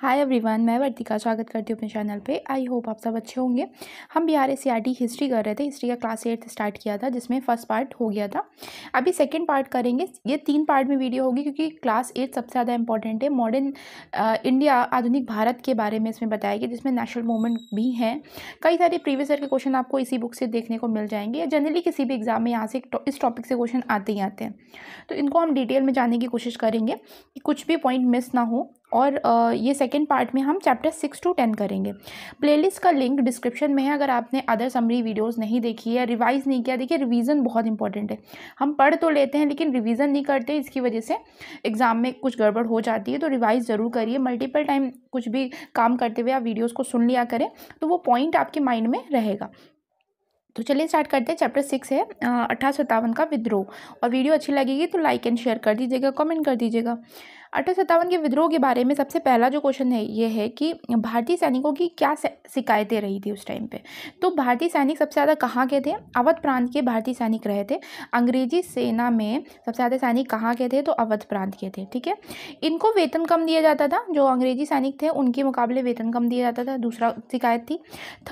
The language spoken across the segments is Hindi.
हाय एवरीवन मैं वर्तिका स्वागत करती हूँ अपने चैनल पे आई होप आप सब अच्छे होंगे हम बिहार एस हिस्ट्री कर रहे थे हिस्ट्री का क्लास एट स्टार्ट किया था जिसमें फर्स्ट पार्ट हो गया था अभी सेकंड पार्ट करेंगे ये तीन पार्ट में वीडियो होगी क्योंकि क्लास एट सबसे ज़्यादा इंपॉर्टेंट है मॉडर्न इंडिया आधुनिक भारत के बारे में इसमें बताया गया जिसमें नेशनल मूवमेंट भी हैं कई सारे प्रीवियस ईयर के क्वेश्चन आपको इसी बुक से देखने को मिल जाएंगे या जनरली किसी भी एग्जाम में यहाँ से इस टॉपिक से क्वेश्चन आते ही आते हैं तो इनको हम डिटेल में जानने की कोशिश करेंगे कि कुछ भी पॉइंट मिस ना हो और ये सेकेंड पार्ट में हम चैप्टर सिक्स टू टेन करेंगे प्लेलिस्ट का लिंक डिस्क्रिप्शन में है अगर आपने अदर समरी वीडियोस नहीं देखी है रिवाइज नहीं किया देखिए रिवीजन बहुत इंपॉर्टेंट है हम पढ़ तो लेते हैं लेकिन रिवीजन नहीं करते इसकी वजह से एग्ज़ाम में कुछ गड़बड़ हो जाती है तो रिवाइज ज़रूर करिए मल्टीपल टाइम कुछ भी काम करते हुए आप वीडियोज़ को सुन लिया करें तो वो पॉइंट आपके माइंड में रहेगा तो चलिए स्टार्ट करते हैं चैप्टर सिक्स है अट्ठारह सत्तावन का विद्रोह और वीडियो अच्छी लगेगी तो लाइक एंड शेयर कर दीजिएगा कमेंट कर दीजिएगा अठारह के विद्रोह के बारे में सबसे पहला जो क्वेश्चन है ये है कि भारतीय सैनिकों की क्या शिकायतें रही थी उस टाइम पे तो भारतीय सैनिक सबसे ज़्यादा कहाँ के थे अवध प्रांत के भारतीय सैनिक रहे थे अंग्रेजी सेना में सबसे ज़्यादा सैनिक कहाँ के थे तो अवध प्रांत के थे ठीक है इनको वेतन कम दिया जाता था जो अंग्रेजी सैनिक थे उनके मुकाबले वेतन कम दिया जाता था दूसरा शिकायत थी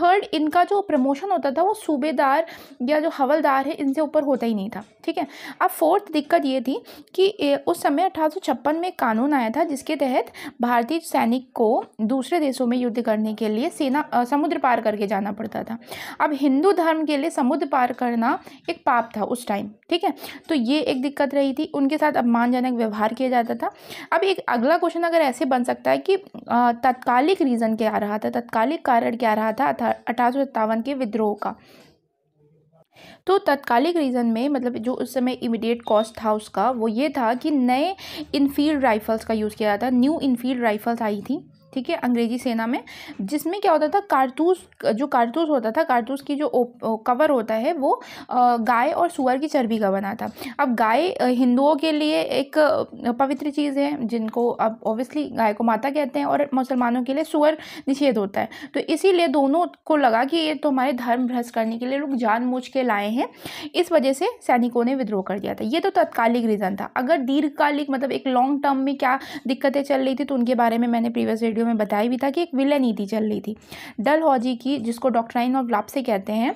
थर्ड इनका जो प्रमोशन होता था वो सूबेदार या जो हवलदार है इनसे ऊपर होता ही नहीं था ठीक है अब फोर्थ दिक्कत ये थी कि उस समय अठारह में कानून आया था जिसके तहत भारतीय सैनिक को दूसरे देशों में युद्ध करने के लिए सेना समुद्र पार करके जाना पड़ता था अब हिंदू धर्म के लिए समुद्र पार करना एक पाप था उस टाइम ठीक है तो ये एक दिक्कत रही थी उनके साथ अपमानजनक व्यवहार किया जाता था अब एक अगला क्वेश्चन अगर ऐसे बन सकता है कि तत्कालिक रीज़न क्या रहा था तत्कालिक कारण क्या रहा था अठारह के विद्रोह का तो तत्कालिक रीज़न में मतलब जो उस समय इमीडिएट कॉस्ट था उसका वो ये था कि नए इनफील्ड राइफल्स का यूज़ किया जाता न्यू इनफील्ड राइफल्स आई थी ठीक है अंग्रेजी सेना में जिसमें क्या होता था कारतूस जो कारतूस होता था कारतूस की जो कवर होता है वो गाय और सुअर की चर्बी का बना था अब गाय हिंदुओं के लिए एक पवित्र चीज़ है जिनको अब ऑब्वियसली गाय को माता कहते हैं और मुसलमानों के लिए सुअर निषेध होता है तो इसीलिए दोनों को लगा कि ये तो हमारे धर्म भ्रष्ट करने के लिए लोग जानबूझ के लाए हैं इस वजह से सैनिकों ने विद्रोह कर दिया था ये तो तत्कालिक रीज़न था अगर दीर्घकालिक मतलब एक लॉन्ग टर्म में क्या दिक्कतें चल रही थी तो उनके बारे में मैंने प्रीवियस वीडियो वीडियो में बताया भी था कि एक विलय नीति चल रही थी डल हौजी की जिसको डॉक्ट्राइन ऑफ से कहते हैं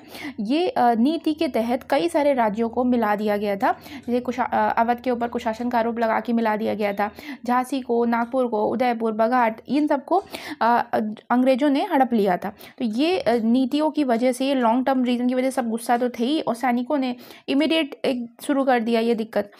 ये नीति के तहत कई सारे राज्यों को मिला दिया गया था जैसे अवध के ऊपर कुशासन का आरोप लगा के मिला दिया गया था झांसी को नागपुर को उदयपुर बघाट इन सबको अंग्रेज़ों ने हड़प लिया था तो ये नीतियों की वजह से लॉन्ग टर्म रीज़न की वजह से सब गुस्सा तो थे ही और सैनिकों ने इमीडिएट एक शुरू कर दिया ये दिक्कत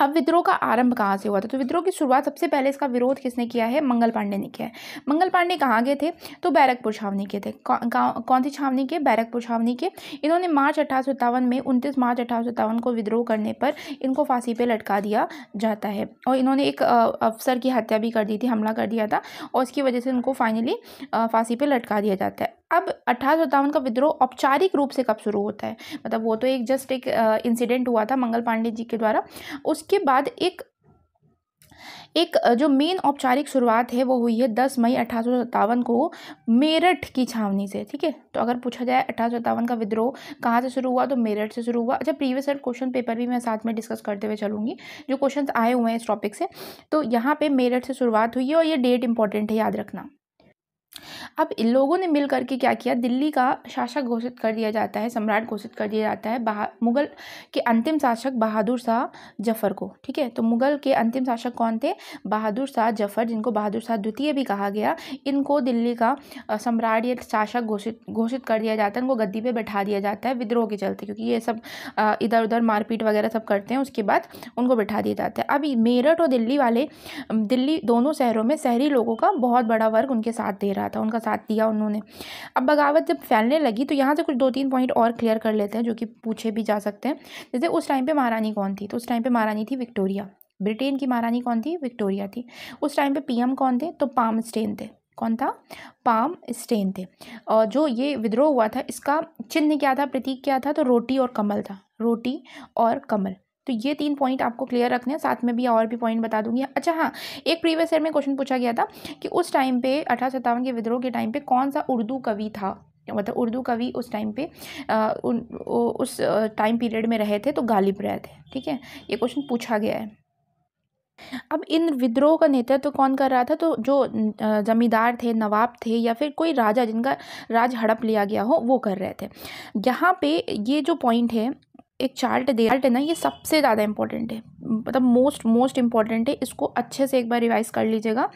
अब विद्रोह का आरंभ कहाँ से हुआ था तो विद्रोह की शुरुआत सबसे पहले इसका विरोध किसने किया है मंगल पांडे ने किया है मंगल पांडे कहाँ गए थे तो बैरकपुर छावनी के थे कौ, कौन सी छावनी के बैरकपुर छावनी के इन्होंने मार्च अठारह में उनतीस मार्च अठारह को विद्रोह करने पर इनको फांसी पर लटका दिया जाता है और इन्होंने एक अफसर की हत्या भी कर दी थी हमला कर दिया था और उसकी वजह से इनको फाइनली फांसी पर लटका दिया जाता है अब अठारह सत्तावन का विद्रोह औपचारिक रूप से कब शुरू होता है मतलब वो तो एक जस्ट एक इंसिडेंट हुआ था मंगल पांडे जी के द्वारा उसके बाद एक एक जो मेन औपचारिक शुरुआत है वो हुई है दस मई अठारह को मेरठ की छावनी से ठीक है तो अगर पूछा जाए अठारह का विद्रोह कहाँ से शुरू हुआ तो मेरठ से शुरू हुआ अच्छा प्रीवियस ईयर क्वेश्चन पेपर भी मैं साथ में डिस्कस करते हुए चलूँगी जो क्वेश्चन आए हुए हैं इस टॉपिक से तो यहाँ पर मेरठ से शुरुआत हुई है और ये डेट इंपॉर्टेंट है याद रखना अब इन लोगों ने मिल करके क्या किया दिल्ली का शासक घोषित कर दिया जाता है सम्राट घोषित कर दिया जाता है बहा मुगल के अंतिम शासक बहादुर शाह जफ़र को ठीक है तो मुगल के अंतिम शासक कौन थे बहादुर शाह जफ़र जिनको बहादुर शाह द्वितीय भी कहा गया इनको दिल्ली का सम्राट या शासक घोषित घोषित कर दिया जाता है इनको गद्दी पर बैठा दिया जाता है विद्रोह के चलते क्योंकि ये सब इधर उधर मारपीट वगैरह सब करते हैं उसके बाद उनको बैठा दिया जाता है अभी मेरठ और दिल्ली वाले दिल्ली दोनों शहरों में शहरी लोगों का बहुत बड़ा वर्ग उनके साथ दे रहा था उनका साथ दिया उन्होंने अब बगावत जब फैलने लगी तो यहाँ से कुछ दो तीन पॉइंट और क्लियर कर लेते हैं जो कि पूछे भी जा सकते हैं जैसे उस टाइम पर महारानी कौन थी तो उस टाइम पर महारानी थी विक्टोरिया ब्रिटेन की महारानी कौन थी विक्टोरिया थी उस टाइम पर पी कौन थे तो पाम स्टेन थे कौन था पाम स्टेन थे और जो ये विद्रोह हुआ था इसका चिन्ह क्या था प्रतीक क्या था तो रोटी और कमल था रोटी और कमल तो ये तीन पॉइंट आपको क्लियर रखने हैं साथ में भी और भी पॉइंट बता दूंगी अच्छा हाँ एक प्रीवियस ईयर में क्वेश्चन पूछा गया था कि उस टाइम पे अठारह सत्तावन के विद्रोह के टाइम पे कौन सा उर्दू कवि था मतलब उर्दू कवि उस टाइम पे आ, उन, उस टाइम पीरियड में रहे थे तो गालिब रहे थे ठीक है ये क्वेश्चन पूछा गया है अब इन विद्रोह का नेतृत्व तो कौन कर रहा था तो जो जमींदार थे नवाब थे या फिर कोई राजा जिनका राज हड़प लिया गया हो वो कर रहे थे यहाँ पे ये जो पॉइंट है एक चार्ट दे चार्ट है ना ये सबसे ज़्यादा इंपॉर्टेंट है मतलब मोस्ट मोस्ट इंपॉर्टेंट है इसको अच्छे से एक बार रिवाइज कर लीजिएगा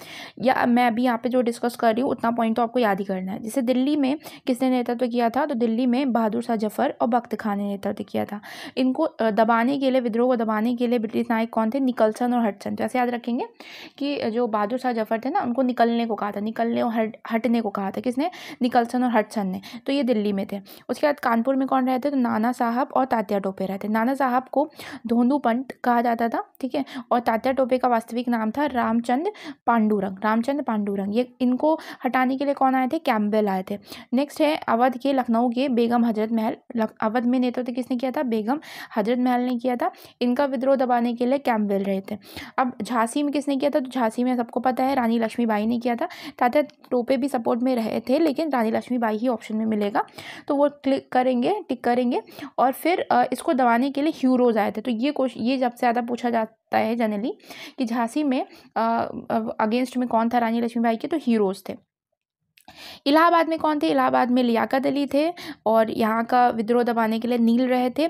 या मैं अभी यहाँ पे जो डिस्कस कर रही हूँ उतना पॉइंट तो आपको याद ही करना है जैसे दिल्ली में किसने नेतृत्व तो किया था तो दिल्ली में बहादुर शाह जफर और बख्त खान ने नेतृत्व तो किया था इनको दबाने के लिए विद्रोह को दबाने के लिए ब्रिटिश नायक कौन थे निकलसन और हटसन तो ऐसे याद रखेंगे कि जो बहादुर शाह जफर थे ना उनको निकलने को कहा था निकलने और हट हटने को कहा था किसने निकलसन और हटसन ने तो ये दिल्ली में थे उसके बाद कानपुर में कौन रहते तो नाना साहब और तात्या टोपे रहते नाना साहब को धोंदू पंत कहा जाता था ठीक है और तात्या टोपे का वास्तविक नाम था रामचंद पांडुरंग रामचंद पांडुरंग ये इनको हटाने के लिए कौन आए थे कैम्बेल आए थे नेक्स्ट है अवध के लखनऊ के बेगम हजरत महल अवध में नेतृत्व तो किसने किया था बेगम हजरत महल ने किया था इनका विद्रोह दबाने के लिए कैम्बेल रहे थे अब झांसी में किसने किया था तो झांसी में सबको पता है रानी लक्ष्मीबाई ने किया था तात्या टोपे भी सपोर्ट में रहे थे लेकिन रानी लक्ष्मीबाई ही ऑप्शन में मिलेगा तो वो क्लिक करेंगे टिक करेंगे और फिर इसको दबाने के लिए हीरोज़ आए थे तो ये क्वेश्चन ये जब से ज़्यादा पूछा जाता है जनरली कि झांसी में अगेंस्ट में कौन था रानी लक्ष्मी बाई के तो हीरोज़ थे इलाहाबाद में कौन थे इलाहाबाद में लियाकत अली थे और यहाँ का विद्रोह दबाने के लिए नील रहे थे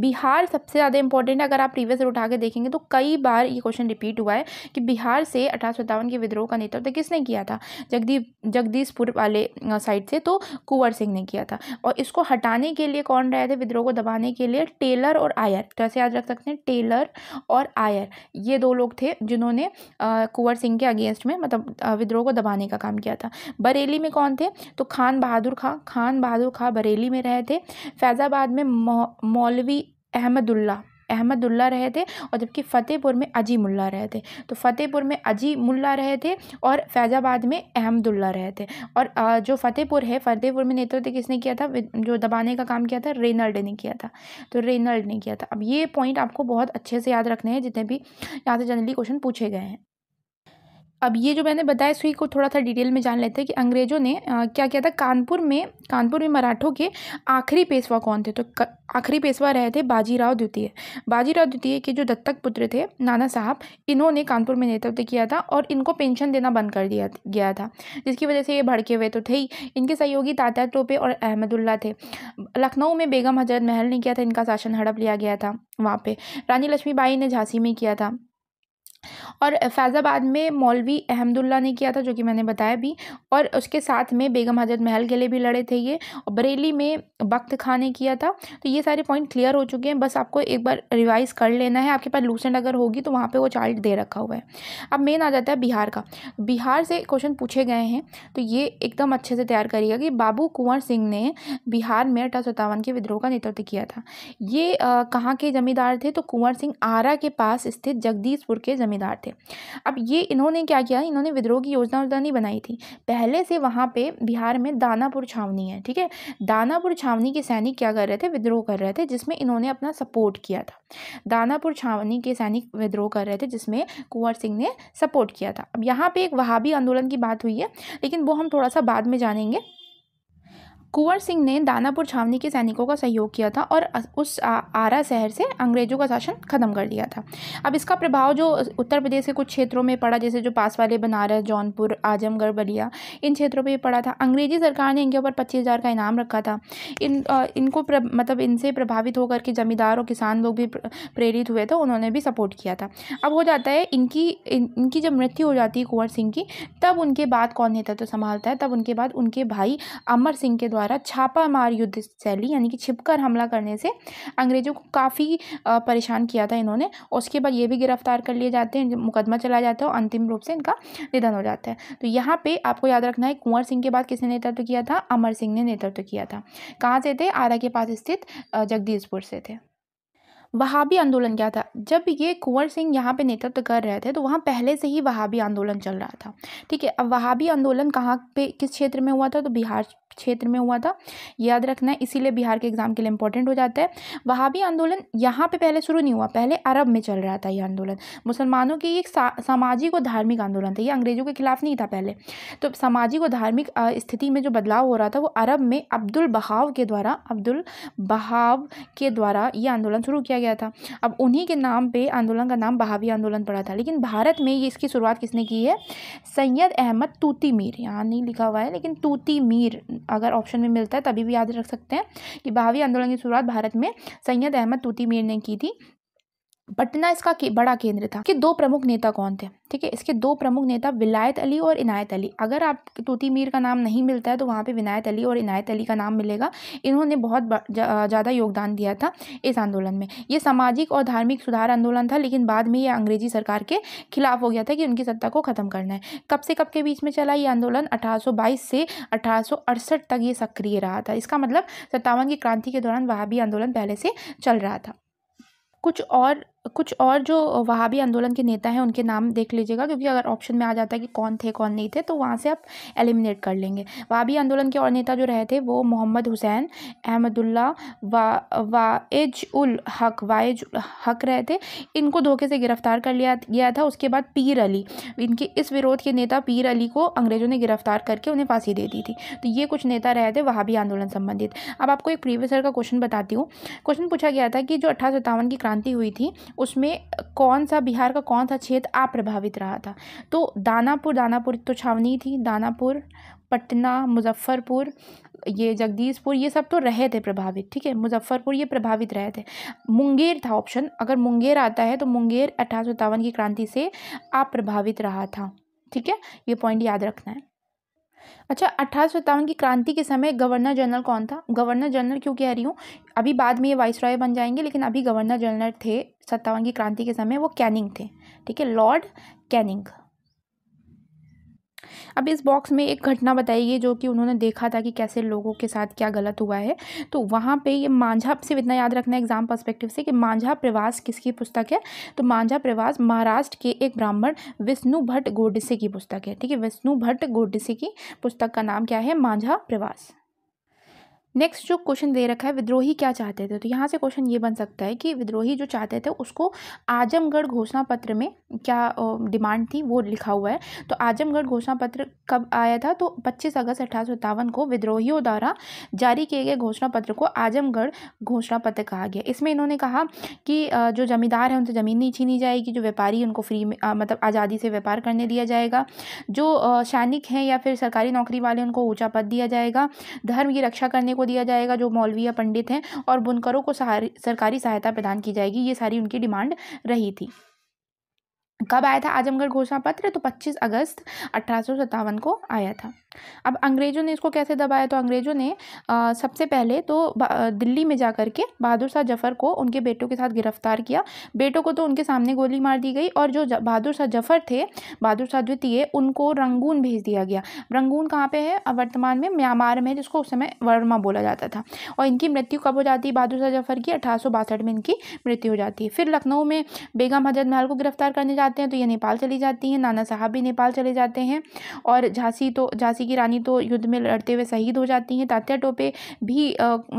बिहार सबसे ज़्यादा इंपॉर्टेंट है अगर आप प्रीवियस ईयर उठा के देखेंगे तो कई बार ये क्वेश्चन रिपीट हुआ है कि बिहार से अठारह के विद्रोह का नेतृत्व किसने किया था जगदीप जगदीशपुर वाले साइड से तो कुंवर सिंह ने किया था और इसको हटाने के लिए कौन रहे थे विद्रोह को दबाने के लिए टेलर और आयर तो ऐसे याद रख सकते हैं टेलर और आयर ये दो लोग थे जिन्होंने कुंवर सिंह के अगेंस्ट में मतलब विद्रोह को दबाने का काम किया था बरेली में कौन थे तो खान बहादुर खां खान बहादुर खां बरेली में रहे थे फैज़ाबाद में मौलवी अहमदुल्ला अहमदुल्ला रहे थे और जबकि फ़तेहपुर में अजीमुल्ला रहे थे तो फ़तेहपुर में अजीमुल्ला रहे थे और फैज़ाबाद में अहमदुल्ला रहे थे और जो फ़तेहपुर है फ़तेहपुर में नेतृत्व किसने किया था जो दबाने का काम किया था रेनल्ड ने किया था तो रेनल्ड ने किया था अब ये पॉइंट आपको बहुत अच्छे से याद रखने हैं जितने भी यहाँ से जनरली क्वेश्चन पूछे गए हैं अब ये जो मैंने बताया सुई को थोड़ा सा डिटेल में जान लेते हैं कि अंग्रेज़ों ने आ, क्या किया था कानपुर में कानपुर में मराठों के आखिरी पेशवा कौन थे तो आखिरी पेशवा रहे थे बाजीराव द्वितीय बाजीराव द्वितीय के जो दत्तक पुत्र थे नाना साहब इन्होंने कानपुर में नेतृत्व किया था और इनको पेंशन देना बंद कर दिया गया था जिसकी वजह से ये भड़के हुए तो थे ही इनके सहयोगी तात्या टोपे और अहमदुल्ला थे लखनऊ में बेगम हजरत महल ने किया था इनका शासन हड़प लिया गया था वहाँ पर रानी लक्ष्मीबाई ने झांसी में किया था और फैज़ाबाद में मौलवी अहमदुल्ला ने किया था जो कि मैंने बताया भी और उसके साथ में बेगम हजरत महल के लिए भी लड़े थे ये और बरेली में बख्त खां ने किया था तो ये सारे पॉइंट क्लियर हो चुके हैं बस आपको एक बार रिवाइज़ कर लेना है आपके पास लूसेंट अगर होगी तो वहाँ पर वो चार्ट दे रखा हुआ है अब मेन आ जाता है बिहार का बिहार से क्वेश्चन पूछे गए हैं तो ये एकदम अच्छे से तैयार करिएगा कि बाबू कुंवर सिंह ने बिहार में अठारह सत्तावन के विद्रोह का नेतृत्व किया था ये कहाँ के ज़मींदार थे तो कुंवर सिंह आरा के पास स्थित जगदीशपुर के ज़मींदार थे अब ये इन्होंने क्या किया इन्होंने विद्रोह की योजना उतना नहीं बनाई थी पहले से वहाँ पे बिहार में दानापुर छावनी है ठीक है दानापुर छावनी के सैनिक क्या कर रहे थे विद्रोह कर रहे थे जिसमें इन्होंने अपना सपोर्ट किया था दानापुर छावनी के सैनिक विद्रोह कर रहे थे जिसमें कुंवर सिंह ने सपोर्ट किया था अब यहाँ पर एक वहाबी आंदोलन की बात हुई है लेकिन वो हम थोड़ा सा बाद में जानेंगे कुंवर सिंह ने दानापुर छावनी के सैनिकों का सहयोग किया था और उस आरा शहर से अंग्रेजों का शासन खत्म कर दिया था अब इसका प्रभाव जो उत्तर प्रदेश के कुछ क्षेत्रों में पड़ा जैसे जो पास वाले बनारस जौनपुर आजमगढ़ बलिया इन क्षेत्रों पर पड़ा था अंग्रेजी सरकार ने इनके ऊपर पच्चीस हज़ार का इनाम रखा था इन इनको मतलब इनसे प्रभावित होकर के ज़मींदार और किसान लोग भी प्रेरित हुए थे तो उन्होंने भी सपोर्ट किया था अब हो जाता है इनकी इनकी जब मृत्यु हो जाती है कुंवर सिंह की तब उनके बाद कौन नेता तो संभालता है तब उनके बाद उनके भाई अमर सिंह के द्वारा द्वारा छापा मार युद्ध शैली यानी कि छिपकर हमला करने से अंग्रेज़ों को काफ़ी परेशान किया था इन्होंने उसके बाद ये भी गिरफ्तार कर लिए जाते हैं मुकदमा चला जाता है और अंतिम रूप से इनका निधन हो जाता है तो यहाँ पर आपको याद रखना है कुंवर सिंह के बाद किसने नेतृत्व किया था अमर सिंह ने नेतृत्व किया था कहाँ से थे आरा के पास स्थित जगदीशपुर से थे वहाबी आंदोलन क्या था जब ये कुंवर सिंह यहाँ पे नेतृत्व कर रहे थे तो वहाँ पहले से ही वहाबी आंदोलन चल रहा था ठीक है अब वहाबी आंदोलन कहाँ पे किस क्षेत्र में हुआ था तो बिहार क्षेत्र में हुआ था याद रखना है इसीलिए बिहार के एग्ज़ाम के लिए इंपॉर्टेंट हो जाता है वहाँ भी आंदोलन यहाँ पे पहले शुरू नहीं हुआ पहले अरब में चल रहा था ये आंदोलन मुसलमानों के एक सा, सामाजिक और धार्मिक आंदोलन था ये अंग्रेजों के खिलाफ नहीं था पहले तो सामाजिक और धार्मिक स्थिति में जो बदलाव हो रहा था वो अरब में अब्दुल बहाव के द्वारा अब्दुल बहाव के द्वारा ये आंदोलन शुरू किया गया था अब उन्हीं के नाम पर आंदोलन का नाम बहावी आंदोलन पड़ा था लेकिन भारत में ये इसकी शुरुआत किसने की है सैयद अहमद तूती मीर यहाँ नहीं लिखा हुआ है लेकिन तूती मीर अगर ऑप्शन में मिलता है तभी भी याद रख सकते हैं कि बहावी आंदोलन की शुरुआत भारत में सैयद अहमद तूती मीर ने की थी पटना इसका के, बड़ा केंद्र था कि दो प्रमुख नेता कौन थे ठीक है इसके दो प्रमुख नेता विलायत अली और इनायत अली अगर आप तूती मीर का नाम नहीं मिलता है तो वहाँ पे विनायत अली और इनायत अली का नाम मिलेगा इन्होंने बहुत ज़्यादा योगदान दिया था इस आंदोलन में ये सामाजिक और धार्मिक सुधार आंदोलन था लेकिन बाद में ये अंग्रेजी सरकार के खिलाफ हो गया था कि उनकी सत्ता को ख़त्म करना है कब से कब के बीच में चला ये आंदोलन अठारह से अठारह तक ये सक्रिय रहा था इसका मतलब सत्तावन की क्रांति के दौरान वहाँ भी आंदोलन पहले से चल रहा था कुछ और कुछ और जो वहाबी आंदोलन के नेता हैं उनके नाम देख लीजिएगा क्योंकि अगर ऑप्शन में आ जाता है कि कौन थे कौन नहीं थे तो वहाँ से आप एलिमिनेट कर लेंगे वहाबी आंदोलन के और नेता जो रहे थे वो मोहम्मद हुसैन अहमदुल्ला वा वाइज उल हक वाइज हक रहे थे इनको धोखे से गिरफ्तार कर लिया गया था उसके बाद पीर अली इनके इस विरोध के नेता पीर अली को अंग्रेज़ों ने गिरफ्तार करके उन्हें फांसी दे दी थी तो ये कुछ नेता रहे थे वहाबी आंदोलन संबंधित अब आपको एक प्रीवियस का क्वेश्चन बताती हूँ क्वेश्चन पूछा गया था कि जो अट्ठारह सत्तावन की क्रांति हुई थी उसमें कौन सा बिहार का कौन सा क्षेत्र आप प्रभावित रहा था तो दानापुर दानापुर तो छावनी थी दानापुर पटना मुजफ्फरपुर ये जगदीशपुर ये सब तो रहे थे प्रभावित ठीक है मुजफ्फरपुर ये प्रभावित रहे थे मुंगेर था ऑप्शन अगर मुंगेर आता है तो मुंगेर अठारह की क्रांति से आप प्रभावित रहा था ठीक है ये पॉइंट याद रखना है अच्छा अठारह की क्रांति के समय गवर्नर जनरल कौन था गवर्नर जनरल क्यों कह रही हूँ अभी बाद में ये वाइस रॉय बन जाएंगे लेकिन अभी गवर्नर जनरल थे सत्तावन की क्रांति के समय वो कैनिंग थे ठीक है लॉर्ड कैनिंग अब इस बॉक्स में एक घटना बताई गई जो कि उन्होंने देखा था कि कैसे लोगों के साथ क्या गलत हुआ है तो वहाँ पे ये मांझा सिर्फ इतना याद रखना एग्जाम पर्सपेक्टिव से कि मांझा प्रवास किसकी पुस्तक है तो मांझा प्रवास महाराष्ट्र के एक ब्राह्मण विष्णु भट्ट गोडिसे की पुस्तक है ठीक है विष्णु भट्ट गोडिसे की पुस्तक का नाम क्या है मांझा प्रवास नेक्स्ट जो क्वेश्चन दे रखा है विद्रोही क्या चाहते थे तो यहाँ से क्वेश्चन ये बन सकता है कि विद्रोही जो चाहते थे उसको आजमगढ़ घोषणा पत्र में क्या डिमांड थी वो लिखा हुआ है तो आजमगढ़ घोषणा पत्र कब आया था तो पच्चीस अगस्त अठारह को विद्रोहियों द्वारा जारी किए गए घोषणा पत्र को आजमगढ़ घोषणा पत्र कहा गया इसमें इन्होंने कहा कि जो जमींदार है उनसे ज़मीन नहीं छीनी जाएगी जो व्यापारी उनको फ्री में मतलब आज़ादी से व्यापार करने दिया जाएगा जो सैनिक हैं या फिर सरकारी नौकरी वाले उनको ऊँचा पद दिया जाएगा धर्म की रक्षा करने को दिया जाएगा जो मौलवी या पंडित हैं और बुनकरों को सरकारी सहायता प्रदान की जाएगी ये सारी उनकी डिमांड रही थी कब आया था आजमगढ़ घोषणा पत्र तो 25 अगस्त अठारह को आया था अब अंग्रेज़ों ने इसको कैसे दबाया तो अंग्रेज़ों ने आ, सबसे पहले तो दिल्ली में जा कर के बहादुर शाह जफ़र को उनके बेटों के साथ गिरफ्तार किया बेटों को तो उनके सामने गोली मार दी गई और जो बहादुर शाह जफ़र थे बहादुर शाह द्वितीय उनको रंगून भेज दिया गया रंगून कहाँ पर है वर्तमान में म्यांमार में जिसको उस समय वर्मा बोला जाता था और इनकी मृत्यु कब हो जाती है बहादुर शाह जफ़र की अठारह में इनकी मृत्यु हो जाती है फिर लखनऊ में बेगम हजरत महल को गिरफ्तार करने जाते हैं तो ये नेपाल चली जाती हैं नाना साहब भी नेपाल चले जाते हैं और झांसी तो झांसी झांसी की रानी तो युद्ध में लड़ते हुए शहीद हो जाती हैं तात्या टोपे भी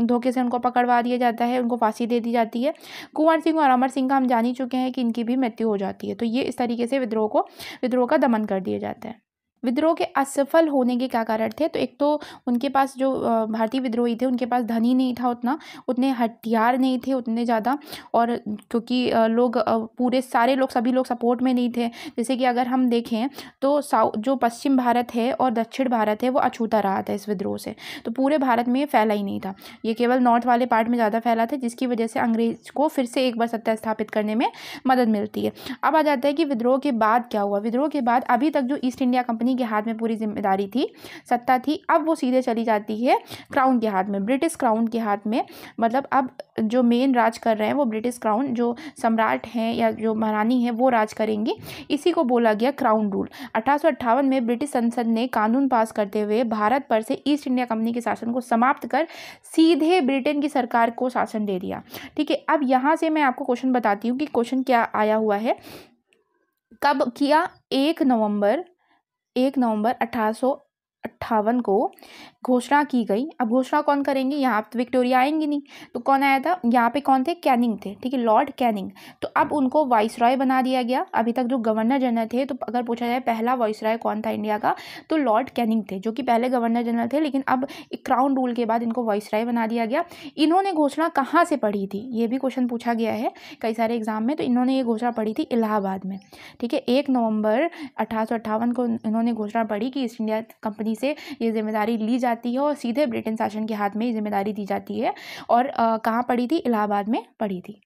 धोखे से उनको पकड़वा दिया जाता है उनको फांसी दे दी जाती है कुंवर सिंह और अमर सिंह का हम जान ही चुके हैं कि इनकी भी मृत्यु हो जाती है तो ये इस तरीके से विद्रोह को विद्रोह का दमन कर दिया जाता है विद्रोह के असफल होने के क्या कारण थे तो एक तो उनके पास जो भारतीय विद्रोही थे उनके पास धन ही नहीं था उतना उतने हथियार नहीं थे उतने ज़्यादा और क्योंकि लोग पूरे सारे लोग सभी लोग सपोर्ट में नहीं थे जैसे कि अगर हम देखें तो साउथ जो पश्चिम भारत है और दक्षिण भारत है वो अछूता रहा था इस विद्रोह से तो पूरे भारत में ये फैला ही नहीं था ये केवल नॉर्थ वाले पार्ट में ज़्यादा फैला था जिसकी वजह से अंग्रेज को फिर से एक बार सत्ता स्थापित करने में मदद मिलती है अब आ जाता है कि विद्रोह के बाद क्या हुआ विद्रोह के बाद अभी तक जो ईस्ट इंडिया कंपनी कंपनी के हाथ में पूरी जिम्मेदारी थी सत्ता थी अब वो सीधे चली जाती है क्राउन के हाथ में ब्रिटिश क्राउन के हाथ में मतलब अब जो मेन राज कर रहे हैं वो ब्रिटिश क्राउन जो सम्राट हैं या जो महारानी हैं वो राज करेंगी इसी को बोला गया क्राउन रूल अठारह में ब्रिटिश संसद ने कानून पास करते हुए भारत पर से ईस्ट इंडिया कंपनी के शासन को समाप्त कर सीधे ब्रिटेन की सरकार को शासन दे दिया ठीक है अब यहाँ से मैं आपको क्वेश्चन बताती हूँ कि क्वेश्चन क्या आया हुआ है कब किया एक नवंबर एक नवंबर अठारह को घोषणा की गई अब घोषणा कौन करेंगे यहाँ तो विक्टोरिया आएंगी नहीं तो कौन आया था यहाँ पे कौन थे कैनिंग थे ठीक है लॉर्ड कैनिंग तो अब उनको वाइस रॉय बना दिया गया अभी तक जो गवर्नर जनरल थे तो अगर पूछा जाए पहला वाइस रॉय कौन था इंडिया का तो लॉर्ड कैनिंग थे जो कि पहले गवर्नर जनरल थे लेकिन अब क्राउन रूल के बाद इनको वाइस रॉय बना दिया गया इन्होंने घोषणा कहाँ से पढ़ी थी ये भी क्वेश्चन पूछा गया है कई सारे एग्जाम में तो इन्होंने ये घोषणा पढ़ी थी इलाहाबाद में ठीक है एक नवंबर अठारह को इन्होंने घोषणा पढ़ी कि ईस्ट इंडिया कंपनी से ये जिम्मेदारी ली जा जाती है और सीधे ब्रिटेन शासन के हाथ में जिम्मेदारी दी जाती है और कहाँ पड़ी थी इलाहाबाद में पड़ी थी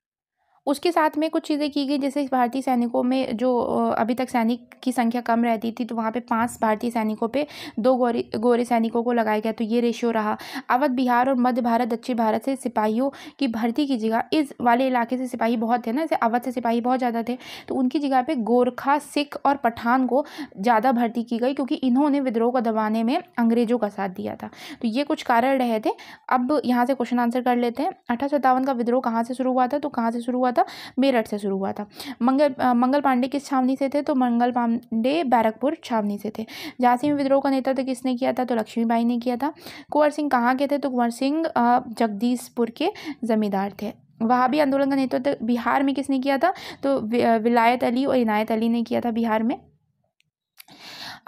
उसके साथ में कुछ चीज़ें की गई जैसे भारतीय सैनिकों में जो अभी तक सैनिक की संख्या कम रहती थी तो वहाँ पे पांच भारतीय सैनिकों पे दो गोरे गोरे सैनिकों को लगाया गया तो ये रेशियो रहा अवध बिहार और मध्य भारत दक्षिण भारत से सिपाहियों की भर्ती की जगह इस वाले इलाके से सिपाही बहुत थे ना जैसे अवध से सिपाही बहुत ज़्यादा थे तो उनकी जगह पर गोरखा सिख और पठान को ज़्यादा भर्ती की गई क्योंकि इन्होंने विद्रोह को दबाने में अंग्रेजों का साथ दिया था तो ये कुछ कारण रहे थे अब यहाँ से क्वेश्चन आंसर कर लेते हैं अठारह का विद्रोह कहाँ से शुरू हुआ था तो कहाँ से शुरू हुआ हुआ था मेरठ से शुरू हुआ था मंगल मंगल पांडे किस छावनी से थे तो मंगल पांडे बैरकपुर छावनी से थे झांसी में विद्रोह का नेतृत्व किसने किया था तो लक्ष्मीबाई ने किया था कुंवर सिंह कहाँ के थे तो कुंवर सिंह जगदीशपुर के जमींदार थे वहाँ भी आंदोलन का नेतृत्व बिहार में किसने किया था तो विलायत अली और इनायत अली ने किया था बिहार में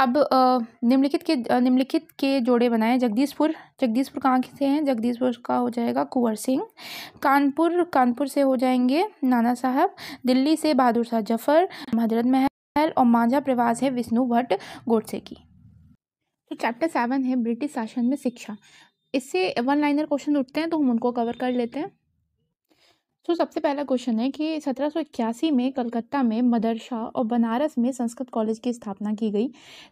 अब निम्नलिखित के निम्नलिखित के जोड़े बनाए जगदीशपुर जगदीशपुर कहाँ से हैं जगदीशपुर का हो जाएगा कुंवर सिंह कानपुर कानपुर से हो जाएंगे नाना साहब दिल्ली से बहादुर शाह जफर हजरत महल और मांझा प्रवास है विष्णु भट्ट गोडसे की तो चैप्टर सेवन है ब्रिटिश शासन में शिक्षा इससे वन लाइनर क्वेश्चन उठते हैं तो हम उनको कवर कर लेते हैं सो so, सबसे पहला क्वेश्चन है कि इक्यासी में कलकत्ता में मदरसा और बनारस में संस्कृत कॉलेज की स्थापना की गई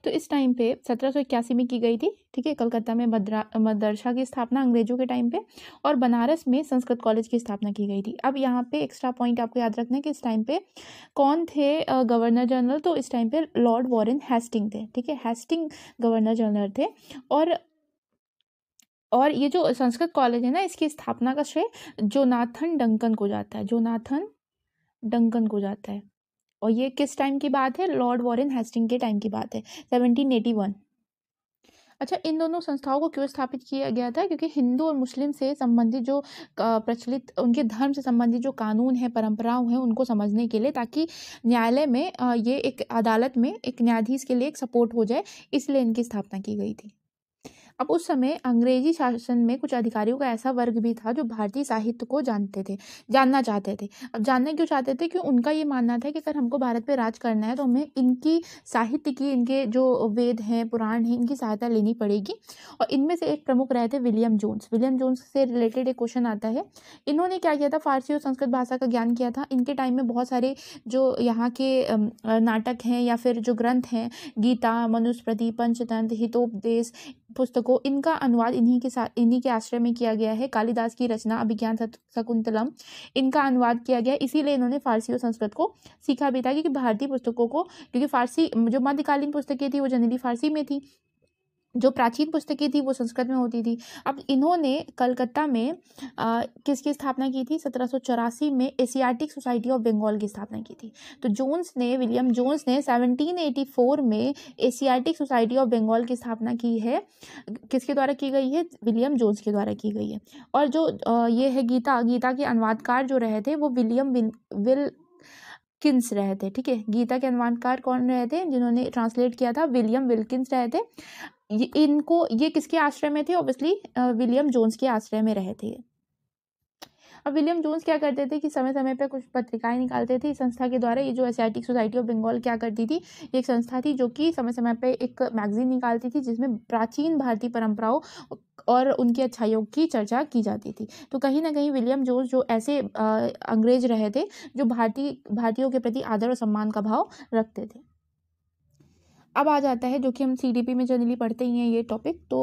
तो इस टाइम पे इक्यासी में की गई थी ठीक है कलकत्ता में मदरसा की स्थापना अंग्रेजों के टाइम पे और बनारस में संस्कृत कॉलेज की स्थापना की गई थी अब यहाँ पे एक्स्ट्रा पॉइंट आपको याद रखना है कि इस टाइम पे कौन थे गवर्नर जनरल तो इस टाइम पे लॉर्ड वॉरन हैस्टिंग थे ठीक है हेस्टिंग गवर्नर जनरल थे और और ये जो संस्कृत कॉलेज है ना इसकी स्थापना का श्रेय जोनाथन डंकन को जाता है जोनाथन डंकन को जाता है और ये किस टाइम की बात है लॉर्ड वॉरेन हेस्टिंग के टाइम की बात है सेवनटीन एटी वन अच्छा इन दोनों संस्थाओं को क्यों स्थापित किया गया था क्योंकि हिंदू और मुस्लिम से संबंधित जो प्रचलित उनके धर्म से संबंधित जो कानून है परंपराओं हैं उनको समझने के लिए ताकि न्यायालय में ये एक अदालत में एक न्यायाधीश के लिए एक सपोर्ट हो जाए इसलिए इनकी स्थापना की गई थी अब उस समय अंग्रेजी शासन में कुछ अधिकारियों का ऐसा वर्ग भी था जो भारतीय साहित्य को जानते थे जानना चाहते थे अब जानना क्यों चाहते थे क्यों उनका ये मानना था कि अगर हमको भारत पर राज करना है तो हमें इनकी साहित्य की इनके जो वेद हैं पुराण हैं इनकी सहायता लेनी पड़ेगी और इनमें से एक प्रमुख रहे थे विलियम जोन्स विलियम जोन्स से रिलेटेड एक क्वेश्चन आता है इन्होंने क्या किया था फारसी और संस्कृत भाषा का ज्ञान किया था इनके टाइम में बहुत सारे जो यहाँ के नाटक हैं या फिर जो ग्रंथ हैं गीता मनुस्मृति पंचतंत्र हितोपदेश पुस्तकों को इनका अनुवाद इन्हीं के साथ इन्हीं के आश्रय में किया गया है कालिदास की रचना अभिज्ञान शकुंतलम इनका अनुवाद किया गया इसीलिए इन्होंने फारसी और संस्कृत को सीखा भी था क्योंकि भारतीय पुस्तकों को क्योंकि फारसी जो मध्यकालीन पुस्तकें थी वो जनरली फारसी में थी जो प्राचीन पुस्तकें थी वो संस्कृत में होती थी अब इन्होंने कलकत्ता में आ, किसकी स्थापना की थी सत्रह में एशियाटिक सोसाइटी ऑफ बंगाल की स्थापना की थी तो जोन्स ने विलियम जोन्स ने 1784 में एशियाटिक सोसाइटी ऑफ बंगाल की स्थापना की है किसके द्वारा की गई है विलियम जोन्स के द्वारा की गई है और जो आ, ये है गीता गीता के अनुवादकार जो रहे थे वो विलियम विल विलकिंस रहे थे ठीक है गीता के अनुवादकार कौन रहे थे जिन्होंने ट्रांसलेट किया था विलियम विल्किंस रहे थे ये इनको ये किसके आश्रय में थे ऑब्वियसली विलियम जोन्स के आश्रय में रहे थे अब विलियम जोन्स क्या करते थे कि समय समय पर कुछ पत्रिकाएँ निकालते थे इस संस्था के द्वारा ये जो एसियाटिक सोसाइटी ऑफ बंगाल क्या करती थी ये एक संस्था थी जो कि समय समय पर एक मैगजीन निकालती थी जिसमें प्राचीन भारतीय परंपराओं और उनकी अच्छाइयों की चर्चा की जाती थी तो कहीं ना कहीं विलियम जोन्स जो ऐसे अंग्रेज रहे थे जो भारतीय भारतीयों के प्रति आदर और सम्मान का भाव रखते थे अब आ जाता है जो कि हम सी में जनरली पढ़ते ही हैं ये टॉपिक तो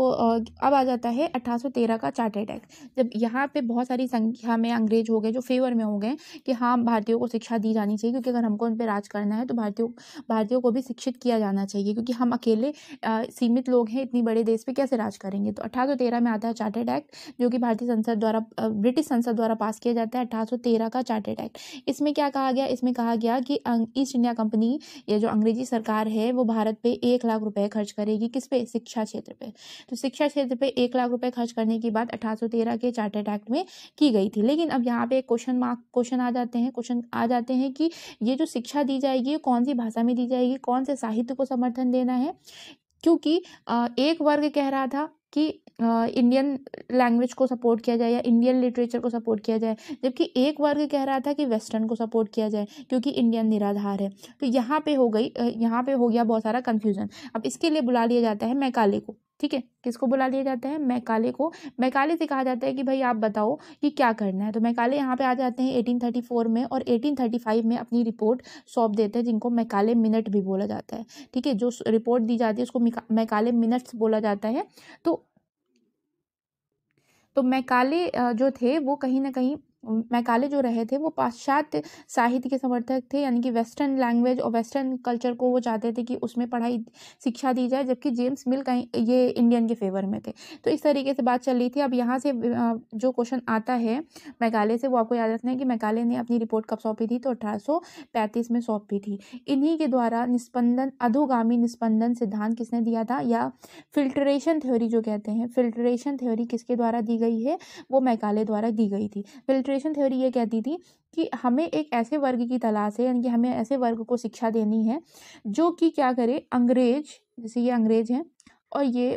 अब आ जाता है 1813 का चार्टर एक्ट जब यहाँ पे बहुत सारी संख्या में अंग्रेज हो गए जो फेवर में हो गए कि हाँ भारतीयों को शिक्षा दी जानी चाहिए क्योंकि अगर हमको उन पर राज करना है तो भारतीयों भारतीयों को भी शिक्षित किया जाना चाहिए क्योंकि हम अकेले सीमित लोग हैं इतनी बड़े देश पर कैसे राज करेंगे तो अठारह में आता है चार्टर्ड एक्ट जो कि भारतीय संसद द्वारा ब्रिटिश संसद द्वारा पास किया जाता है अठारह का चार्टर्ड एक्ट इसमें क्या कहा गया इसमें कहा गया कि ईस्ट इंडिया कंपनी या जो अंग्रेजी सरकार है वो भारत पे एक लाख रुपए खर्च करेगी किस पे शिक्षा क्षेत्र पे तो शिक्षा क्षेत्र पे एक लाख रुपए खर्च करने की बात अठारह के चार्टर्ड एक्ट में की गई थी लेकिन अब यहाँ पे क्वेश्चन मार्क क्वेश्चन आ जाते हैं क्वेश्चन आ जाते हैं कि ये जो शिक्षा दी जाएगी कौन सी भाषा में दी जाएगी कौन से साहित्य को समर्थन देना है क्योंकि एक वर्ग कह रहा था कि इंडियन लैंग्वेज को सपोर्ट किया जाए या इंडियन लिटरेचर को सपोर्ट किया जाए जबकि एक वर्ग कह रहा था कि वेस्टर्न को सपोर्ट किया जाए क्योंकि इंडियन निराधार है तो यहाँ पे हो गई यहाँ पे हो गया बहुत सारा कन्फ्यूज़न अब इसके लिए बुला लिया जाता है मैकाले को ठीक है किसको बुला लिया जाता है मैकाले को मैकाले से कहा जाता है कि भाई आप बताओ कि क्या करना है तो मैकाले यहाँ पे आ जाते हैं एटीन थर्टी फोर में और एटीन थर्टी फाइव में अपनी रिपोर्ट सौंप देते हैं जिनको मैकाले मिनट भी बोला जाता है ठीक है जो रिपोर्ट दी जाती है उसको मैकाले मिनट्स बोला जाता है तो तो मैकाले जो थे वो कहीं ना कहीं मैकाले जो रहे थे वो पाश्चात्य साहित्य के समर्थक थे यानी कि वेस्टर्न लैंग्वेज और वेस्टर्न कल्चर को वो चाहते थे कि उसमें पढ़ाई शिक्षा दी जाए जबकि जेम्स मिल कहीं ये इंडियन के फेवर में थे तो इस तरीके से बात चल रही थी अब यहाँ से जो क्वेश्चन आता है मैकाले से वो आपको याद रखना है कि मैकाले ने अपनी रिपोर्ट कब सौंपी थी तो अठारह में सौंपी थी इन्हीं के द्वारा निस्पंदन अधोगामी निस्पंदन सिद्धांत किसने दिया था या फिल्ट्रेशन थ्योरी जो कहते हैं फिल्ट्रेशन थ्योरी किसके द्वारा दी गई है वो मैकाले द्वारा दी गई थी फिल्ट लिटरेशन थ्योरी ये कहती थी कि हमें एक ऐसे वर्ग की तलाश है यानी कि हमें ऐसे वर्ग को शिक्षा देनी है जो कि क्या करे अंग्रेज जैसे ये अंग्रेज हैं और ये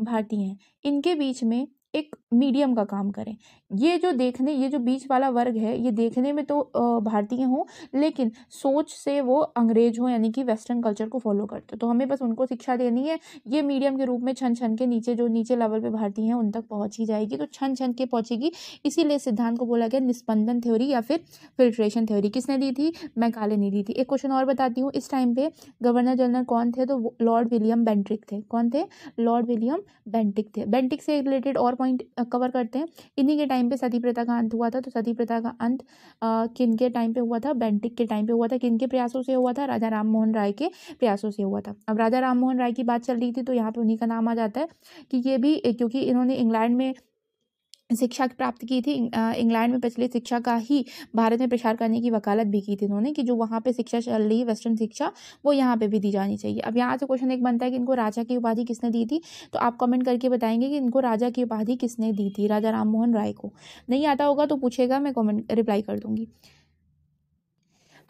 भारतीय हैं इनके बीच में एक मीडियम का काम करें ये जो देखने ये जो बीच वाला वर्ग है ये देखने में तो भारतीय हों लेकिन सोच से वो अंग्रेज हों यानी कि वेस्टर्न कल्चर को फॉलो करते तो हमें बस उनको शिक्षा देनी है ये मीडियम के रूप में छन छन के नीचे जो नीचे लेवल पे भारतीय हैं उन तक पहुँच ही जाएगी तो छन छन के पहुँचेगी इसीलिए सिद्धांत को बोला गया निस्पंदन थ्योरी या फिर फिल्ट्रेशन थ्योरी किसने दी थी मैं काले ने दी थी एक क्वेश्चन और बताती हूँ इस टाइम पर गवर्नर जनरल कौन थे तो लॉर्ड विलियम बेंट्रिक थे कौन थे लॉर्ड विलियम बेंटिक थे बेंटिक से रिलेटेड और पॉइंट कवर करते हैं इन्हीं के टाइम पे सती प्रथा का अंत हुआ था तो सती प्रथा का अंत किन के टाइम पे हुआ था बैंटिक के टाइम पे हुआ था किन के प्रयासों से हुआ था राजा राम मोहन राय के प्रयासों से हुआ था अब राजा राम मोहन राय की बात चल रही थी तो यहाँ पर उन्हीं का नाम आ जाता है कि ये भी क्योंकि इन्होंने इंग्लैंड में शिक्षा प्राप्त की थी इंग्लैंड में प्रचलित शिक्षा का ही भारत में प्रसार करने की वकालत भी की थी इन्होंने कि जो वहाँ पे शिक्षा चल रही है वेस्टर्न शिक्षा वो यहाँ पे भी दी जानी चाहिए अब यहाँ से क्वेश्चन एक बनता है कि इनको राजा की उपाधि किसने दी थी तो आप कमेंट करके बताएंगे कि इनको राजा की उपाधि किसने दी थी राजा राममोहन राय को नहीं आता होगा तो पूछेगा मैं कॉमेंट रिप्लाई कर दूंगी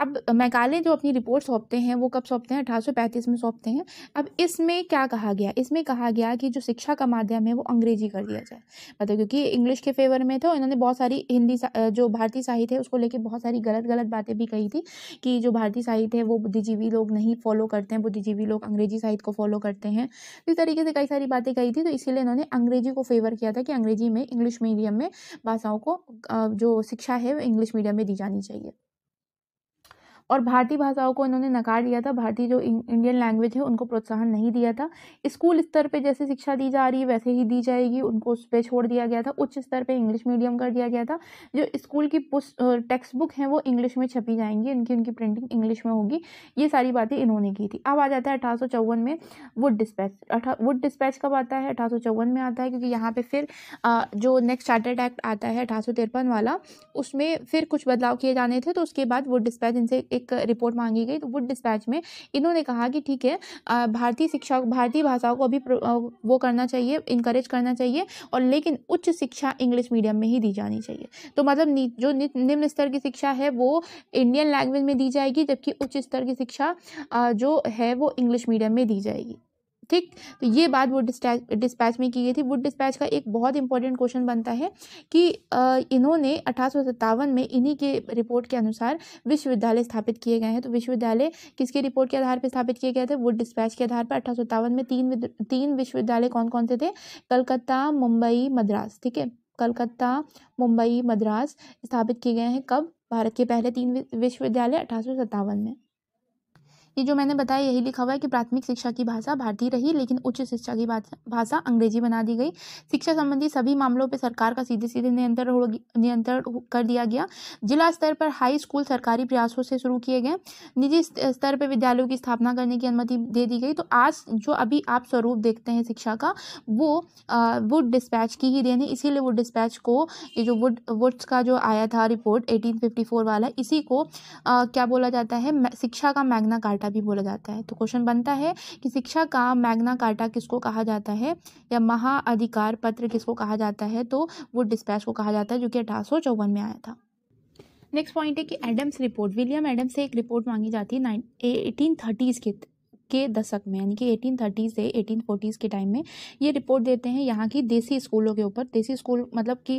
अब मैकाले जो अपनी रिपोर्ट सौंपते हैं वो कब सौंपते हैं अठारह में सौंपते हैं अब इसमें क्या कहा गया इसमें कहा गया कि जो शिक्षा का माध्यम है वो अंग्रेजी कर दिया जाए मतलब क्योंकि इंग्लिश के फेवर में थे इन्होंने बहुत सारी हिंदी जो भारतीय साहित्य है उसको लेकर बहुत सारी गलत गलत बातें भी कही थी कि जो भारतीय साहित्य है वो बुद्धिजीवी लोग नहीं फॉलो करते हैं बुद्धिजीवी लोग अंग्रेजी साहित्य को फॉलो करते हैं इस तरीके से कई सारी बातें कही थी तो इसीलिए इन्होंने अंग्रेजी को फेवर किया था कि अंग्रेजी में इंग्लिश मीडियम में भाषाओं को जो शिक्षा है वो इंग्लिश मीडियम में दी जानी चाहिए और भारतीय भाषाओं को इन्होंने नकार दिया था भारतीय जो इंडियन लैंग्वेज है उनको प्रोत्साहन नहीं दिया था स्कूल स्तर पे जैसे शिक्षा दी जा रही है वैसे ही दी जाएगी उनको उस पर छोड़ दिया गया था उच्च स्तर पे इंग्लिश मीडियम कर दिया गया था जो स्कूल की टेक्स्ट बुक हैं वो इंग्लिश में छपी जाएंगी इनकी उनकी प्रिंटिंग इंग्लिश में होगी ये सारी बातें इन्होंने की थी अब आ जाता है अठारह में वुड डिस्पैच अठा वुड डिस्पैच कब आता है अठारह में आता है क्योंकि यहाँ पर फिर जो नेक्स्ट चार्टर्ड एक्ट आता है अठारह वाला उसमें फिर कुछ बदलाव किए जाने थे तो उसके बाद वुड डिस्पैच इनसे एक एक रिपोर्ट मांगी गई तो वुड डिस्पैच में इन्होंने कहा कि ठीक है भारतीय शिक्षा भारतीय भाषाओं को अभी वो करना चाहिए इंकरेज करना चाहिए और लेकिन उच्च शिक्षा इंग्लिश मीडियम में ही दी जानी चाहिए तो मतलब जो निम्न स्तर की शिक्षा है वो इंडियन लैंग्वेज में दी जाएगी जबकि उच्च स्तर की शिक्षा जो है वो इंग्लिश मीडियम में दी जाएगी ठीक तो ये बात वुड डिस्पैच में की गई थी वुड डिस्पैच का एक बहुत इंपॉर्टेंट क्वेश्चन बनता है कि इन्होंने अठारह में इन्हीं के रिपोर्ट के अनुसार विश्वविद्यालय स्थापित किए गए हैं तो विश्वविद्यालय किसके रिपोर्ट के आधार पर स्थापित किए गए थे वुड डिस्पैच के आधार पर अठारह में तीन तीन विश्वविद्यालय कौन कौन से थे कलकत्ता मुंबई मद्रास ठीक है कलकत्ता मुंबई मद्रास स्थापित किए गए हैं कब भारत के पहले तीन विश्वविद्यालय अठारह में ये जो मैंने बताया यही लिखा हुआ है कि प्राथमिक शिक्षा की भाषा भारतीय रही लेकिन उच्च शिक्षा की भाषा अंग्रेजी बना दी गई शिक्षा संबंधी सभी मामलों पर सरकार का सीधे सीधे नियंत्रण नियंत्रण कर दिया गया जिला स्तर पर हाई स्कूल सरकारी प्रयासों से शुरू किए गए निजी स्तर पर विद्यालयों की स्थापना करने की अनुमति दे दी गई तो आज जो अभी आप स्वरूप देखते हैं शिक्षा का वो वुड डिस्पैच की ही देन है इसीलिए वुड डिस्पैच को ये जो वुड वुड्स का जो आया था रिपोर्ट 1854 वाला इसी को आ, क्या बोला जाता है शिक्षा का मैग्ना कार्टा भी बोला जाता है तो क्वेश्चन बनता है कि शिक्षा का मैग्ना कार्टा किसको कहा जाता है या महाअधिकार पत्र किसको कहा जाता है तो वो डिस्पैच को कहा जाता है जो कि अठारह में आया था नेक्स्ट पॉइंट है कि एडम्स रिपोर्ट विलियम एडम्स से एक रिपोर्ट मांगी जाती है एटीन थर्टीज़ के के दशक में यानी कि थर्टीज से एटीन फोर्टीज़ के टाइम में ये रिपोर्ट देते हैं यहाँ की देसी स्कूलों के ऊपर देसी स्कूल मतलब कि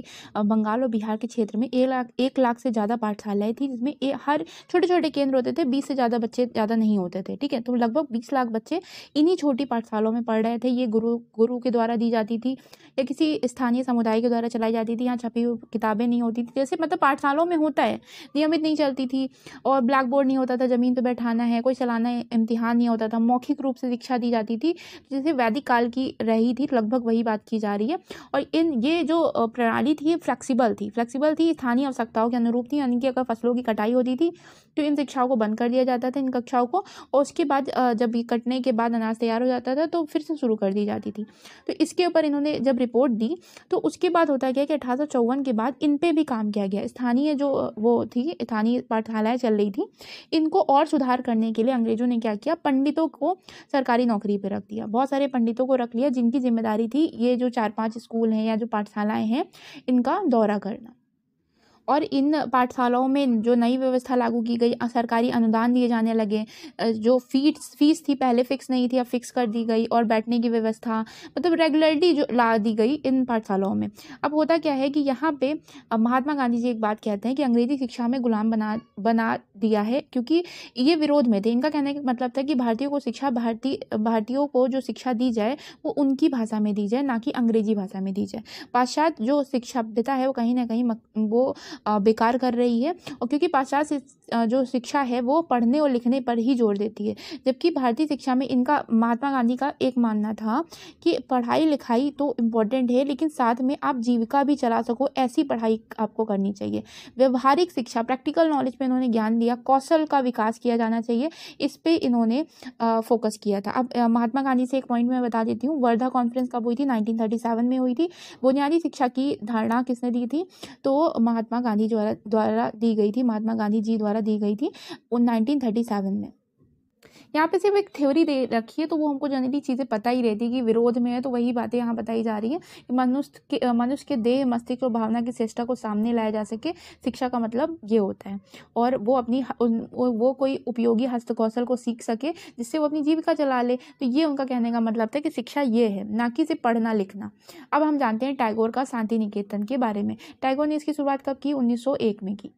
बंगाल और बिहार के क्षेत्र में एक लाख एक लाख से ज़्यादा पाठशालाएँ थी जिसमें हर छोटे छोटे केंद्र होते थे बीस से ज़्यादा बच्चे ज़्यादा नहीं होते थे ठीक है तो लगभग बीस लाख बच्चे इन्हीं छोटी पाठशालाओं में पढ़ रहे थे ये गुरु गुरु के द्वारा दी जाती थी या किसी स्थानीय समुदाय के द्वारा चलाई जाती थी यहाँ छपी हुई किताबें नहीं होती थी जैसे मतलब पाठशालाओं में होता है नियमित नहीं चलती थी और ब्लैक बोर्ड नहीं होता था ज़मीन पर बैठाना है कोई चलाना इम्तिहान नहीं होता था मौखिक रूप से दीक्षा दी जाती थी जैसे वैदिक काल की रही थी लगभग वही बात की जा रही है और इन ये जो प्रणाली थी ये फ्लेक्सिबल थी फ्लेक्सिबल थी स्थानीय आवश्यकताओं के अनुरूप थी यानी कि अगर फसलों की कटाई होती थी तो इन शिक्षाओं को बंद कर दिया जाता था इन कक्षाओं को और उसके बाद जब ये कटने के बाद अनाज तैयार हो जाता था तो फिर से शुरू कर दी जाती थी तो इसके ऊपर इन्होंने जब रिपोर्ट दी तो उसके बाद होता गया कि अठारह के बाद इन पर भी काम किया गया स्थानीय जो वो थी स्थानीय पाठशालाएँ चल रही थी इनको और सुधार करने के लिए अंग्रेजों ने क्या किया पंडितों को सरकारी नौकरी पर रख दिया बहुत सारे पंडितों को रख लिया जिनकी जिम्मेदारी थी ये जो चार पाँच स्कूल हैं या जो पाठशालाएँ हैं इनका दौरा करना और इन पाठशालाओं में जो नई व्यवस्था लागू की गई सरकारी अनुदान दिए जाने लगे जो फीस फीस थी पहले फिक्स नहीं थी अब फिक्स कर दी गई और बैठने की व्यवस्था मतलब रेगुलरिटी जो ला दी गई इन पाठशालाओं में अब होता क्या है कि यहाँ पे महात्मा गांधी जी एक बात कहते हैं कि अंग्रेजी शिक्षा में गुलाम बना बना दिया है क्योंकि ये विरोध में थे इनका कहने का मतलब था कि भारतीयों को शिक्षा भारतीय भारतीयों को जो शिक्षा दी जाए वो उनकी भाषा में दी जाए ना कि अंग्रेजी भाषा में दी जाए पाश्चात्य जो शिक्षा सभ्यता है वो कहीं ना कहीं वो बेकार कर रही है और क्योंकि पाश्चात्य जो शिक्षा है वो पढ़ने और लिखने पर ही जोर देती है जबकि भारतीय शिक्षा में इनका महात्मा गांधी का एक मानना था कि पढ़ाई लिखाई तो इम्पोर्टेंट है लेकिन साथ में आप जीविका भी चला सको ऐसी पढ़ाई आपको करनी चाहिए व्यवहारिक शिक्षा प्रैक्टिकल नॉलेज पर इन्होंने ज्ञान दिया कौशल का विकास किया जाना चाहिए इस पर इन्होंने फोकस किया था अब महात्मा गांधी से एक पॉइंट मैं बता देती हूँ वर्धा कॉन्फ्रेंस कब हुई थी नाइनटीन में हुई थी बुनियादी शिक्षा की धारणा किसने दी थी तो महात्मा गांधी द्वारा द्वारा दी गई थी महात्मा गांधी जी द्वारा द्वारा दी गई थी नाइनटीन में यहाँ पे सिर्फ एक थ्योरी दे रखी है तो वो हमको जनरली चीज़ें पता ही रहती है कि विरोध में है तो वही बातें यहाँ बताई जा रही है कि मनुष्य के मनुष्य के देह मस्तिष्क और भावना की श्रेष्ठा को सामने लाया जा सके शिक्षा का मतलब ये होता है और वो अपनी वो कोई उपयोगी हस्तकौशल को सीख सके जिससे वो अपनी जीविका चला ले तो ये उनका कहने का मतलब था कि शिक्षा ये है ना कि सिर्फ पढ़ना लिखना अब हम जानते हैं टैगोर का शांति निकेतन के बारे में टैगोर ने इसकी शुरुआत कब की उन्नीस में की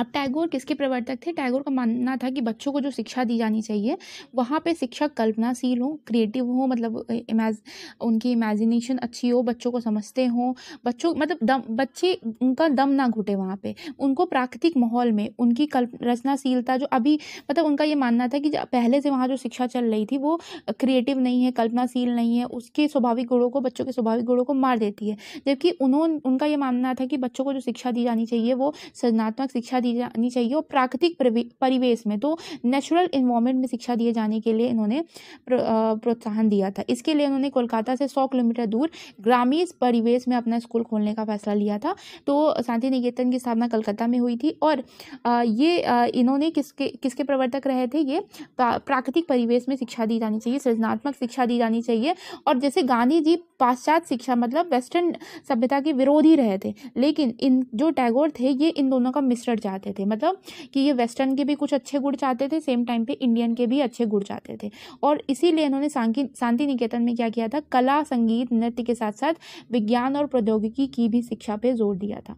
अब टैगोर किसके प्रवर्तक थे टैगोर का मानना था कि बच्चों को जो शिक्षा दी जानी चाहिए वहाँ पे शिक्षक कल्पनाशील हो क्रिएटिव हो मतलब इमेज उनकी इमेजिनेशन अच्छी हो बच्चों को समझते हो बच्चों मतलब दम बच्चे उनका दम ना घुटे वहाँ पे उनको प्राकृतिक माहौल में उनकी कल्प रचनाशीलता जो अभी मतलब उनका ये मानना था कि पहले से वहाँ जो शिक्षा चल रही थी वो क्रिएटिव नहीं है कल्पनाशील नहीं है उसके स्वाभाविक गुणों को बच्चों के स्वाभाविक गुणों को मार देती है जबकि उन्होंने उनका ये मानना था कि बच्चों को जो शिक्षा दी जानी चाहिए वो सृजनात्मक शिक्षा दी जानी चाहिए और प्राकृतिक परिवेश में तो नेचुरल इन्वामेंट में शिक्षा दिए जाने के लिए इन्होंने प्रोत्साहन दिया था इसके लिए उन्होंने कोलकाता से सौ किलोमीटर दूर ग्रामीण परिवेश में अपना स्कूल खोलने का फैसला लिया था तो शांति निकेतन की स्थापना कलकत्ता में हुई थी और ये इन्होंने किसके किसके प्रवर्तक रहे थे ये प्राकृतिक परिवेश में शिक्षा दी जानी चाहिए सृजनात्मक शिक्षा दी जानी चाहिए और जैसे गांधी जी पाश्चात्य शिक्षा मतलब वेस्टर्न सभ्यता के विरोधी रहे थे लेकिन इन जो टैगोर थे ये इन दोनों का मिश्रण जा चाहते थे मतलब कि ये वेस्टर्न के भी कुछ अच्छे गुड़ चाहते थे सेम टाइम पे इंडियन के भी अच्छे गुड़ चाहते थे और इसीलिए इन्होंने शांति निकेतन में क्या किया था कला संगीत नृत्य के साथ साथ विज्ञान और प्रौद्योगिकी की भी शिक्षा पर जोर दिया था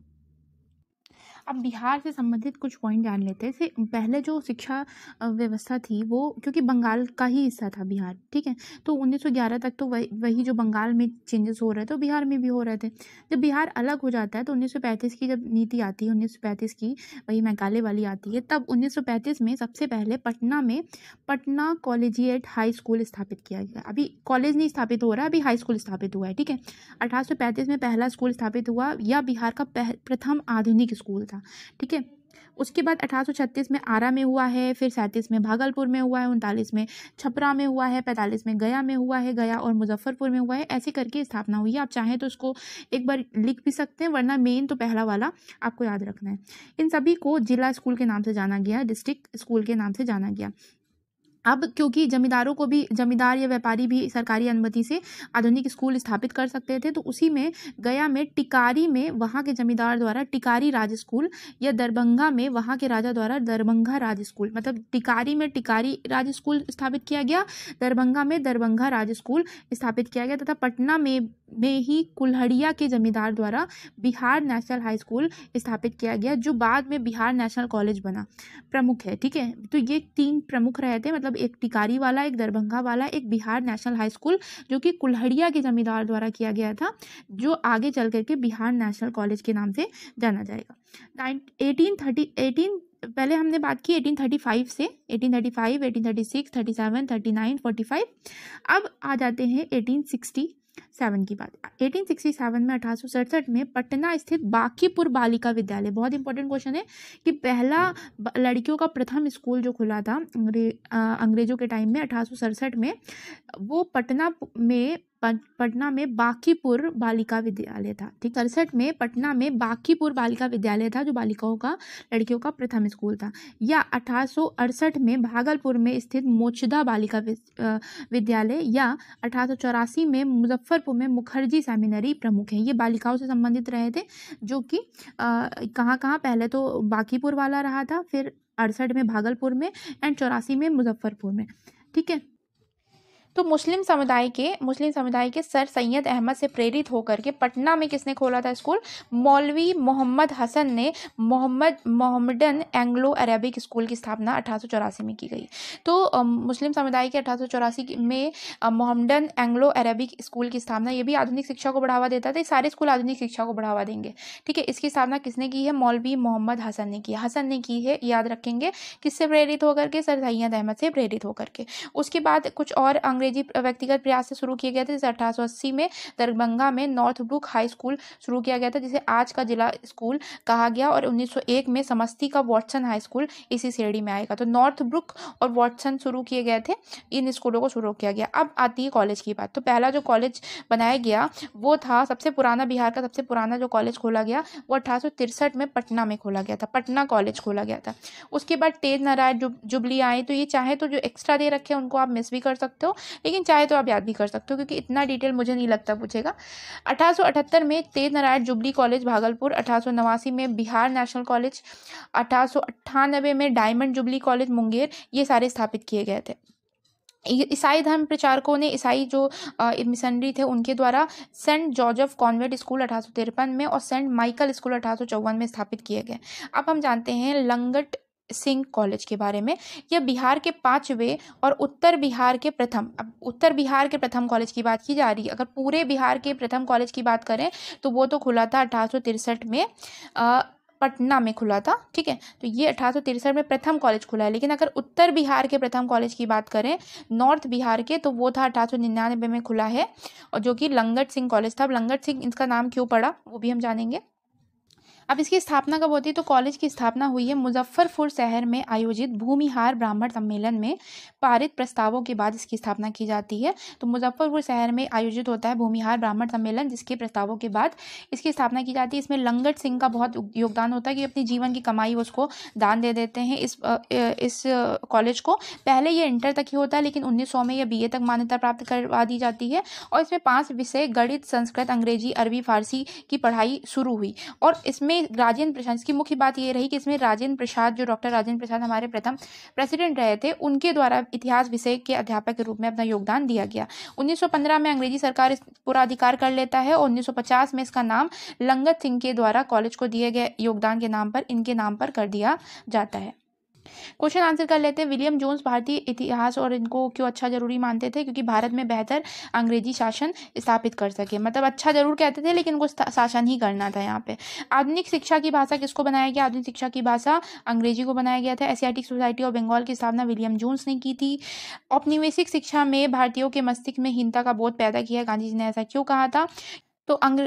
अब बिहार से संबंधित कुछ पॉइंट जान लेते हैं पहले जो शिक्षा व्यवस्था थी वो क्योंकि बंगाल का ही हिस्सा था बिहार ठीक है तो 1911 तक तो वही वही जो बंगाल में चेंजेस हो रहे थे तो बिहार में भी हो रहे थे जब बिहार अलग हो जाता है तो 1935 की जब नीति आती है उन्नीस की वही मैकाले वाली आती है तब उन्नीस में सबसे पहले पटना में पटना कॉलेजिएट हाई स्कूल स्थापित किया गया अभी कॉलेज नहीं स्थापित हो रहा अभी हाई स्कूल स्थापित हुआ है ठीक है अठारह में पहला स्कूल स्थापित हुआ यह बिहार का प्रथम आधुनिक स्कूल था था ठीक है उसके बाद अठारह में आरा में हुआ है फिर सैंतीस में भागलपुर में हुआ है उनतालीस में छपरा में हुआ है पैंतालीस में गया में हुआ है गया और मुजफ्फरपुर में हुआ है ऐसे करके स्थापना हुई है आप चाहें तो उसको एक बार लिख भी सकते हैं वरना मेन तो पहला वाला आपको याद रखना है इन सभी को जिला स्कूल के नाम से जाना गया डिस्ट्रिक्ट स्कूल के नाम से जाना गया अब क्योंकि जमींदारों को भी जमींदार या व्यापारी भी सरकारी अनुमति से आधुनिक स्कूल स्थापित कर सकते थे तो उसी में गया में टिकारी में वहाँ के जमींदार द्वारा टिकारी राज स्कूल या दरभंगा में वहाँ के राजा द्वारा दरभंगा राज स्कूल मतलब टिकारी में टिकारी राज स्कूल स्थापित किया गया दरभंगा में दरभंगा राज स्कूल स्थापित किया गया तथा पटना में में ही कुल्हड़िया के जमींदार द्वारा बिहार नेशनल हाई स्कूल स्थापित किया गया जो बाद में बिहार नेशनल कॉलेज बना प्रमुख है ठीक है तो ये तीन प्रमुख रहे थे मतलब एक टिकारी वाला एक दरभंगा वाला एक बिहार नेशनल हाई स्कूल जो कि कुल्हड़िया के जमींदार द्वारा किया गया था जो आगे चल करके बिहार नेशनल कॉलेज के नाम से जाना जाएगा एटीन थर्टी एटीन पहले हमने बात की 1835 से 1835, 1836, 37, 39, 45 अब आ जाते हैं 1860 सेवन की बात एटीन सिक्सटी सेवन में अठारह सौ सड़सठ में पटना स्थित बाकीपुर बालिका विद्यालय बहुत इंपॉर्टेंट क्वेश्चन है कि पहला लड़कियों का प्रथम स्कूल जो खुला था अंग्रे अंग्रेजों के टाइम में अठारह सौ सड़सठ में वो पटना में पटना में बाकीपुर बालिका विद्यालय था ठीक अड़सठ में पटना में बाकीपुर बालिका विद्यालय था जो बालिकाओं का लड़कियों का प्रथम स्कूल था या अठारह में भागलपुर में स्थित मोचदा बालिका विद्यालय या अठारह में मुजफ्फरपुर में मुखर्जी सेमिनरी प्रमुख हैं ये बालिकाओं से संबंधित रहे थे जो कि कहाँ कहाँ पहले तो बाकीपुर वाला रहा था फिर अड़सठ में भागलपुर में एंड चौरासी में मुजफ्फरपुर में ठीक है तो मुस्लिम समुदाय के मुस्लिम समुदाय के सर सैयद अहमद से प्रेरित होकर के पटना में किसने खोला था स्कूल मौलवी मोहम्मद हसन ने Mohammad Mohammedan Anglo Arabic school की स्थापना अठारह में की गई तो मुस्लिम समुदाय के अठारह में मोहम्मदन एंग्लो अरेबिक स्कूल की स्थापना ये भी आधुनिक शिक्षा को बढ़ावा देता था सारे स्कूल आधुनिक शिक्षा को बढ़ावा देंगे ठीक है इसकी स्थापना किसने की है मौलवी मोहम्मद हसन ने की हसन ने की है याद रखेंगे किससे प्रेरित होकर के सर सैयद अहमद से प्रेरित होकर के उसके बाद कुछ और अंग्रेज अंग्रेजी व्यक्तिगत प्रयास से शुरू किया गया था जिसे अठारह में दरभंगा में नॉर्थ ब्रुक हाई स्कूल शुरू किया गया था जिसे आज का जिला स्कूल कहा गया और 1901 में समस्ती का वॉटसन हाई स्कूल इसी श्रेणी में आएगा तो नॉर्थ ब्रुक और वॉटसन शुरू किए गए थे इन स्कूलों को शुरू किया गया अब आती है कॉलेज की बात तो पहला जो कॉलेज बनाया गया वो था सबसे पुराना बिहार का सबसे पुराना जो कॉलेज खोला गया वो अठारह में पटना में खोला गया था पटना कॉलेज खोला गया था उसके बाद तेज नारायण जुबली आए तो ये चाहे तो जो एक्स्ट्रा दे रखे उनको आप मिस भी कर सकते हो लेकिन चाहे तो आप याद भी कर सकते हो क्योंकि इतना डिटेल मुझे नहीं लगता पूछेगा अठारह में तेज नारायण जुबली कॉलेज भागलपुर अठारह में बिहार नेशनल कॉलेज अठारह में डायमंड जुबली कॉलेज मुंगेर ये सारे स्थापित किए गए थे ईसाई धर्म प्रचारकों ने ईसाई जो मिशनरी थे उनके द्वारा सेंट जॉर्जफ कॉन्वेंट स्कूल अठारह में और सेंट माइकल स्कूल अठारह में स्थापित किए गए अब हम जानते हैं लंगट सिंह कॉलेज के बारे में यह बिहार के पाँचवें और उत्तर बिहार के प्रथम अब उत्तर बिहार के प्रथम कॉलेज की बात की जा रही है अगर पूरे बिहार के प्रथम कॉलेज की बात करें तो वो तो खुला था अठारह में आ, पटना में खुला था ठीक है तो ये अठारह में प्रथम कॉलेज खुला है लेकिन अगर उत्तर बिहार के प्रथम कॉलेज की बात करें नॉर्थ बिहार के तो वो था अठारह में खुला है और जो कि लंगट सिंह कॉलेज था अब लंगट सिंह इसका नाम क्यों पड़ा वो भी हम जानेंगे अब इसकी स्थापना कब होती है तो कॉलेज की स्थापना हुई है मुजफ्फरपुर शहर में आयोजित भूमिहार ब्राह्मण सम्मेलन में पारित प्रस्तावों के बाद इसकी स्थापना की जाती है तो मुजफ्फरपुर शहर में आयोजित होता है भूमिहार ब्राह्मण सम्मेलन जिसके प्रस्तावों के बाद इसकी स्थापना की जाती है इसमें लंगट सिंह का बहुत योगदान होता है कि अपनी जीवन की कमाई उसको दान दे देते हैं इस इस कॉलेज को पहले ये इंटर तक ही होता है लेकिन उन्नीस में यह बी तक मान्यता प्राप्त करवा दी जाती है और इसमें पाँच विषय गणित संस्कृत अंग्रेजी अरबी फारसी की पढ़ाई शुरू हुई और इसमें इसमें राजेंद्र प्रसाद इसकी मुख्य बात ये रही कि इसमें राजेंद्र प्रसाद जो डॉक्टर राजेंद्र प्रसाद हमारे प्रथम प्रेसिडेंट रहे थे उनके द्वारा इतिहास विषय के अध्यापक के रूप में अपना योगदान दिया गया 1915 में अंग्रेजी सरकार इस पूरा अधिकार कर लेता है और 1950 में इसका नाम लंगत सिंह के द्वारा कॉलेज को दिए गए योगदान के नाम पर इनके नाम पर कर दिया जाता है क्वेश्चन आंसर कर लेते हैं विलियम जोन्स भारतीय इतिहास और इनको क्यों अच्छा जरूरी मानते थे क्योंकि भारत में बेहतर अंग्रेजी शासन स्थापित कर सके मतलब अच्छा जरूर कहते थे लेकिन उनको शासन ही करना था यहाँ पे आधुनिक शिक्षा की भाषा किसको बनाया गया आधुनिक शिक्षा की भाषा अंग्रेजी को बनाया गया था एशियाटिक सोसाइटी ऑफ बंगाल की स्थापना विलियम जोन्स ने की थी औपनिवेशिक शिक्षा में भारतीयों के मस्तिष्क में हीनता का बोध पैदा किया गांधी जी ने ऐसा क्यों कहा था तो अंग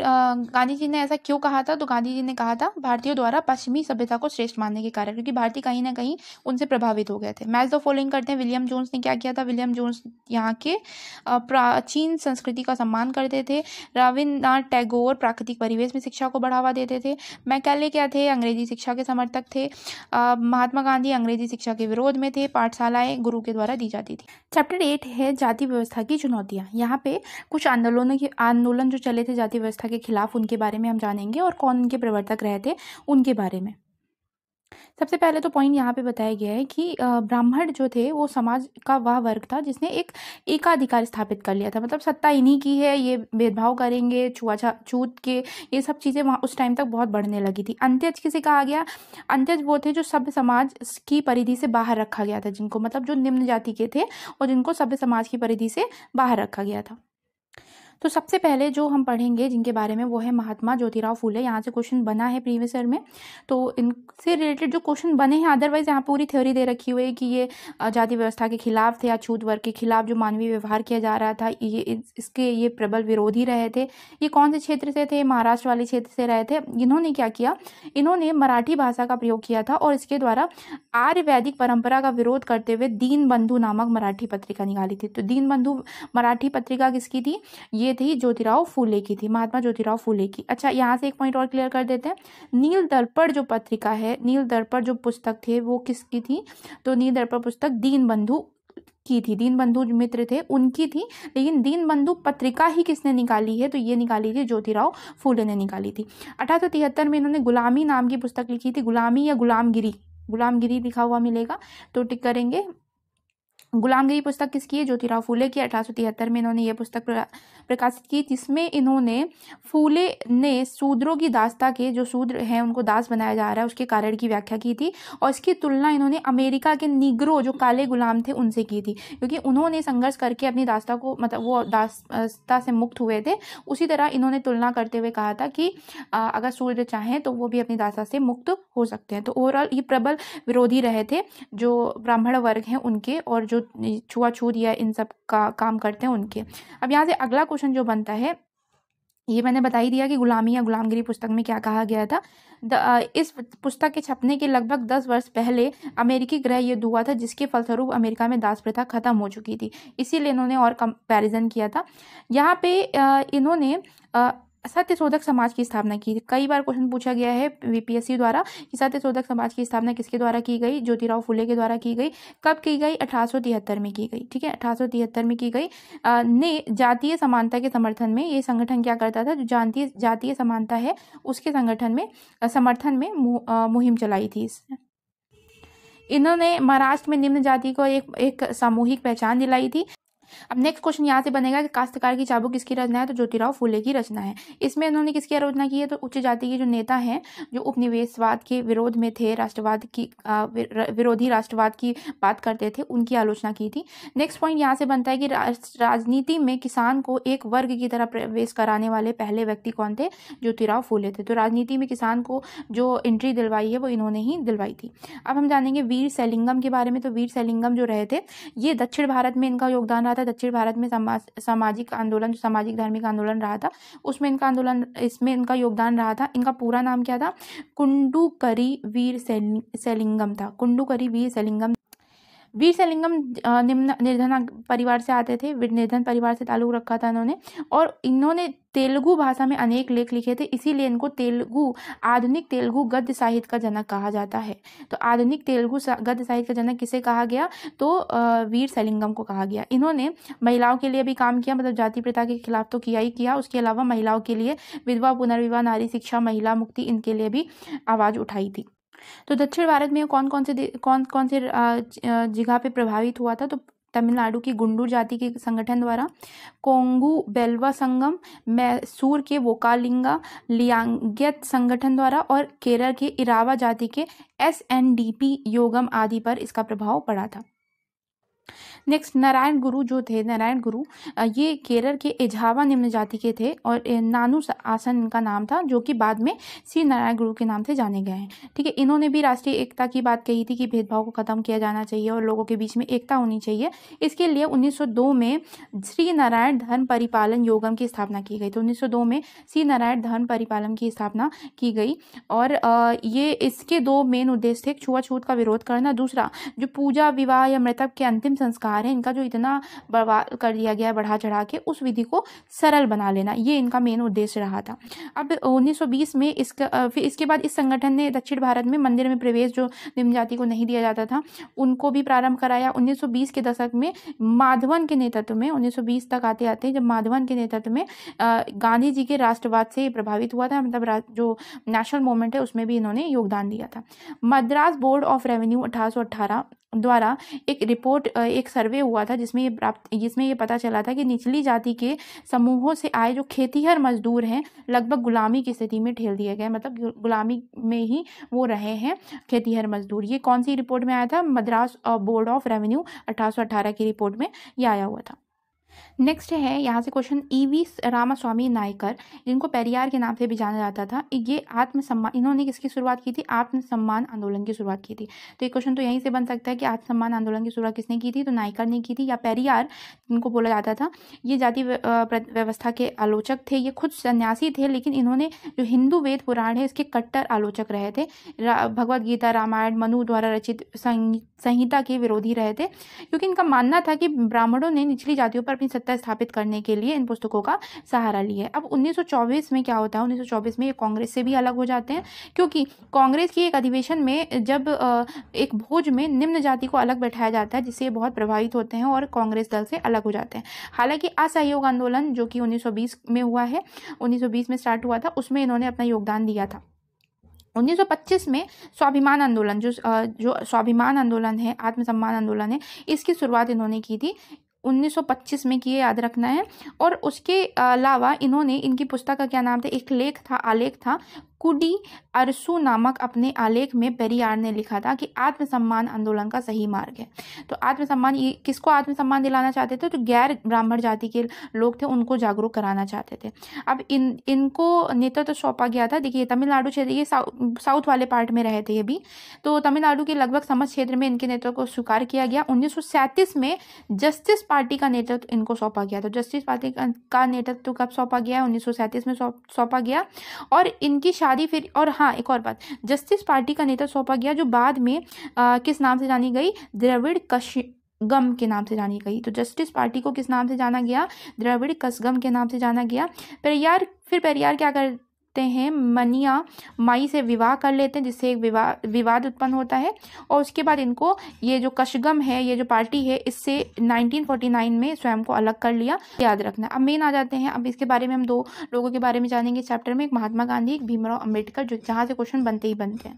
गांधी जी ने ऐसा क्यों कहा था तो गांधी जी ने कहा था भारतीयों द्वारा पश्चिमी सभ्यता को श्रेष्ठ मानने के कारण क्योंकि भारतीय कहीं ना कहीं उनसे प्रभावित हो गए थे मैच द फॉलोइंग करते हैं विलियम जोन्स ने क्या किया था विलियम जोन्स यहाँ के प्राचीन संस्कृति का सम्मान करते थे रविन्द्रनाथ टैगोर प्राकृतिक परिवेश में शिक्षा को बढ़ावा देते थे मैकैले क्या थे अंग्रेजी शिक्षा के समर्थक थे महात्मा गांधी अंग्रेजी शिक्षा के विरोध में थे पाठशालाएँ गुरु के द्वारा दी जाती थी चैप्टर एट है जाति व्यवस्था की चुनौतियाँ यहाँ पे कुछ आंदोलनों के आंदोलन जो चले थे जाति व्यवस्था के खिलाफ उनके बारे में हम जानेंगे और कौन उनके प्रवर्तक रहे थे उनके बारे में सबसे पहले तो पॉइंट यहाँ पे बताया गया है कि ब्राह्मण जो थे वो समाज का वह वर्ग था जिसने एक एकाधिकार स्थापित कर लिया था मतलब सत्ता इन्हीं की है ये भेदभाव करेंगे छुआछा छूत के ये सब चीज़ें वहाँ उस टाइम तक बहुत बढ़ने लगी थी अंत्यज किसे कहा गया अंत्यज वो थे जो सभ्य समाज की परिधि से बाहर रखा गया था जिनको मतलब जो निम्न जाति के थे और जिनको सभ्य समाज की परिधि से बाहर रखा गया था तो सबसे पहले जो हम पढ़ेंगे जिनके बारे में वो है महात्मा ज्योतिराव फूले यहाँ से क्वेश्चन बना है प्रीवियस ईयर में तो इनसे रिलेटेड जो क्वेश्चन बने हैं अदरवाइज यहाँ पूरी थ्योरी दे रखी हुई है कि ये जाति व्यवस्था के खिलाफ थे अछूत वर्ग के खिलाफ जो मानवीय व्यवहार किया जा रहा था ये इसके ये प्रबल विरोधी रहे थे ये कौन से क्षेत्र से थे महाराष्ट्र वाले क्षेत्र से रहे थे इन्होंने क्या किया इन्होंने मराठी भाषा का प्रयोग किया था और इसके द्वारा आर्य वैदिक परंपरा का विरोध करते हुए दीन बंधु नामक मराठी पत्रिका निकाली थी तो दीन बंधु मराठी पत्रिका किसकी थी ये ये थी ज्योतिराव फूले की थी महात्मा ज्योतिराव फूले की अच्छा यहाँ से एक पॉइंट और क्लियर कर देते हैं नील दर्पण जो पत्रिका है नील दर्पण जो पुस्तक थे वो किसकी थी तो नील दर्पण पुस्तक बंधु की थी दीनबंधु मित्र थे उनकी थी लेकिन दीनबंधु पत्रिका ही किसने निकाली है तो ये निकाली थी ज्योतिराव फूले ने निकाली थी अठारह सौ तिहत्तर में इन्होंने गुलामी नाम की पुस्तक लिखी थी गुलामी या गुलामगिरी गुलामगिरी लिखा हुआ मिलेगा तो टिक करेंगे गुलामगिरी पुस्तक किसकी है ज्योतिराव फूले की अठारह में इन्होंने ये पुस्तक प्रकाशित की जिसमें इन्होंने फूले ने शूद्रों की दासता के जो शूद्र हैं उनको दास बनाया जा रहा है उसके कारण की व्याख्या की थी और इसकी तुलना इन्होंने अमेरिका के निग्रो जो काले गुलाम थे उनसे की थी क्योंकि उन्होंने संघर्ष करके अपनी दास्ता को मतलब वो दास्ता से मुक्त हुए थे उसी तरह इन्होंने तुलना करते हुए कहा था कि अगर सूर्य चाहें तो वो भी अपनी दास्ता से मुक्त हो सकते हैं तो ओवरऑल ये प्रबल विरोधी रहे थे जो ब्राह्मण वर्ग हैं उनके और जो छुआ छूत या इन सब का काम करते हैं उनके अब यहाँ से अगला क्वेश्चन जो बनता है ये मैंने बता ही दिया कि गुलामी या गुलामगिरी पुस्तक में क्या कहा गया था द, आ, इस पुस्तक के छपने के लगभग दस वर्ष पहले अमेरिकी ग्रह युद्ध हुआ था जिसके फलस्वरूप अमेरिका में दास प्रथा खत्म हो चुकी थी इसीलिए इन्होंने और कंपैरिजन किया था यहाँ पे आ, इन्होंने आ, सत्य शोधक समाज की स्थापना की कई बार क्वेश्चन पूछा गया है वीपीएससी द्वारा कि सत्यशोधक समाज की स्थापना किसके द्वारा की गई ज्योतिराव फुले के द्वारा की गई कब की गई अठारह में की गई ठीक है अठारह में की गई ने जातीय समानता के समर्थन में ये संगठन क्या करता था जो जातीय जातीय समानता है उसके संगठन में समर्थन में मुहिम चलाई थी इन्होंने महाराष्ट्र में निम्न जाति को एक एक सामूहिक पहचान दिलाई थी अब नेक्स्ट क्वेश्चन यहाँ से बनेगा कि काश्तकार की चाबुक किसकी रचना है तो ज्योतिराव फूले की रचना है इसमें इन्होंने किसकी आलोचना की है तो उच्च जाति के जो नेता हैं जो उपनिवेशवाद के विरोध में थे राष्ट्रवाद की विरोधी राष्ट्रवाद की बात करते थे उनकी आलोचना की थी नेक्स्ट पॉइंट यहाँ से बनता है कि राजनीति में किसान को एक वर्ग की तरह प्रवेश कराने वाले पहले व्यक्ति कौन थे ज्योतिराव फूले थे तो राजनीति में किसान को जो एंट्री दिलवाई है वो इन्होंने ही दिलवाई थी अब हम जानेंगे वीर सैलिंगम के बारे में तो वीर सैलिंगम जो रहे थे ये दक्षिण भारत में इनका योगदान रहा था दक्षिण भारत में सामाजिक आंदोलन सामाजिक धार्मिक आंदोलन रहा था उसमें इनका आंदोलन इसमें इनका योगदान रहा था इनका पूरा नाम क्या था कुंडू करी वीर सेलिंगम था कुंडू करी वीर सेलिंगम वीर सलिंगम निम्न निर्धन परिवार से आते थे निर्धन परिवार से ताल्लुक रखा था इन्होंने और इन्होंने तेलुगु भाषा में अनेक लेख लिखे थे इसीलिए इनको तेलुगु आधुनिक तेलुगु गद्य साहित्य का जनक कहा जाता है तो आधुनिक तेलुगु गद्य साहित्य का जनक किसे कहा गया तो वीर सलिंगम को कहा गया इन्होंने महिलाओं के लिए भी काम किया मतलब जाति प्रथा के खिलाफ तो किया ही किया उसके अलावा महिलाओं के लिए विधवा पुनर्विवाह नारी शिक्षा महिला मुक्ति इनके लिए भी आवाज़ उठाई थी तो दक्षिण भारत में कौन कौन से कौन कौन से जगह पे प्रभावित हुआ था तो तमिलनाडु की गुंडूर जाति के संगठन द्वारा कोंगू बेलवा संगम मैसूर के वोकालिंगा लियांगत संगठन द्वारा और केरल के इरावा जाति के एस एन डी पी योगम आदि पर इसका प्रभाव पड़ा था नेक्स्ट नारायण गुरु जो थे नारायण गुरु ये केरल के एझावा निम्न जाति के थे और नानू आसन इनका नाम था जो कि बाद में श्री नारायण गुरु के नाम से जाने गए हैं ठीक है इन्होंने भी राष्ट्रीय एकता की बात कही थी कि भेदभाव को खत्म किया जाना चाहिए और लोगों के बीच में एकता होनी चाहिए इसके लिए उन्नीस में श्री नारायण धर्म परिपालन योगम की स्थापना की गई तो उन्नीस में श्री नारायण धर्म परिपालन की स्थापना की गई और ये इसके दो मेन उद्देश्य थे छुआछूत का विरोध करना दूसरा जो पूजा विवाह या मृतक के अंतिम संस्कार व्यवहार है इनका जो इतना बर्बाद कर दिया गया है बढ़ा चढ़ा के उस विधि को सरल बना लेना ये इनका मेन उद्देश्य रहा था अब 1920 में इसका फिर इसके बाद इस संगठन ने दक्षिण भारत में मंदिर में प्रवेश जो निम्न जाति को नहीं दिया जाता था उनको भी प्रारंभ कराया उन्नीस के दशक में माधवन के नेतृत्व में उन्नीस तक आते आते जब माधवन के नेतृत्व में गांधी जी के राष्ट्रवाद से प्रभावित हुआ था मतलब जो नेशनल मूवमेंट है उसमें भी इन्होंने योगदान दिया था मद्रास बोर्ड ऑफ रेवेन्यू अठारह द्वारा एक रिपोर्ट एक सर्वे हुआ था जिसमें ये प्राप्त जिसमें ये पता चला था कि निचली जाति के समूहों से आए जो खेतीहर मजदूर हैं लगभग गुलामी की स्थिति में ठेल दिए गए मतलब गुलामी में ही वो रहे हैं खेतीहर मजदूर ये कौन सी रिपोर्ट में आया था मद्रास बोर्ड ऑफ रेवेन्यू अठारह की रिपोर्ट में ये आया हुआ था नेक्स्ट है यहाँ से question E V Ramaswamy Naicker जिनको पेरियार के नाम से भी जाना जाता था ये आत्मसम्मान इन्होंने किसकी शुरुआत की थी आत्मसम्मान आंदोलन की शुरुआत की थी तो ये क्वेश्चन तो यहीं से बन सकता है कि आत्मसम्मान आंदोलन की शुरुआत किसने की थी तो नायकर ने की थी या पेरियार जिनको बोला जाता था ये जाति व्यवस्था के आलोचक थे ये खुद सन्यासी थे लेकिन इन्होंने जो हिंदू वेद पुराण है इसके कट्टर आलोचक रहे थे भगवद गीता रामायण मनु द्वारा रचित संहिता के विरोधी रहे थे क्योंकि इनका मानना था कि ब्राह्मणों ने निचली जातियों पर अपनी एकता स्थापित करने के लिए इन पुस्तकों का सहारा लिया है अब 1924 में क्या होता है 1924 में ये कांग्रेस से भी अलग हो जाते हैं क्योंकि कांग्रेस की एक अधिवेशन में जब एक भोज में निम्न जाति को अलग बैठाया जाता है जिससे बहुत प्रभावित होते हैं और कांग्रेस दल से अलग हो जाते हैं हालांकि असहयोग आंदोलन जो कि 1920 में हुआ है 1920 में स्टार्ट हुआ था उसमें इन्होंने अपना योगदान दिया था 1925 में स्वाभिमान आंदोलन जो जो स्वाभिमान आंदोलन है आत्मसम्मान आंदोलन है इसकी शुरुआत इन्होंने की थी 1925 में किए याद रखना है और उसके अलावा इन्होंने इनकी पुस्तक का क्या नाम था एक लेख था आलेख था कुडी अरसू नामक अपने आलेख में पेरियार ने लिखा था कि आत्मसम्मान आंदोलन का सही मार्ग है तो आत्मसम्मान ये किसको आत्मसम्मान दिलाना चाहते थे तो गैर ब्राह्मण जाति के लोग थे उनको जागरूक कराना चाहते थे अब इन इनको नेतृत्व तो सौंपा गया था देखिए तमिलनाडु क्षेत्र ये साउथ वाले पार्ट में रहे थे ये भी तो तमिलनाडु के लगभग समस्त क्षेत्र में इनके नेतृत्व को स्वीकार किया गया उन्नीस में जस्टिस पार्टी का नेतृत्व इनको सौंपा गया था जस्टिस पार्टी का नेतृत्व कब सौंपा गया उन्नीस में सौंपा गया और इनकी शादी फिर और हाँ एक और बात जस्टिस पार्टी का नेता सौंपा गया जो बाद में आ, किस नाम से जानी गई द्रविड़ कश गम के नाम से जानी गई तो जस्टिस पार्टी को किस नाम से जाना गया द्रविड़ कसगम के नाम से जाना गया पेरियार फिर पेरियार क्या कर करते हैं मनिया माई से विवाह कर लेते हैं जिससे एक विवाह विवाद उत्पन्न होता है और उसके बाद इनको ये जो कशगम है ये जो पार्टी है इससे 1949 में स्वयं को अलग कर लिया याद रखना अब मेन आ जाते हैं अब इसके बारे में हम दो लोगों के बारे में जानेंगे चैप्टर में एक महात्मा गांधी एक भीमराव अम्बेडकर जो जहाँ से क्वेश्चन बनते ही बनते हैं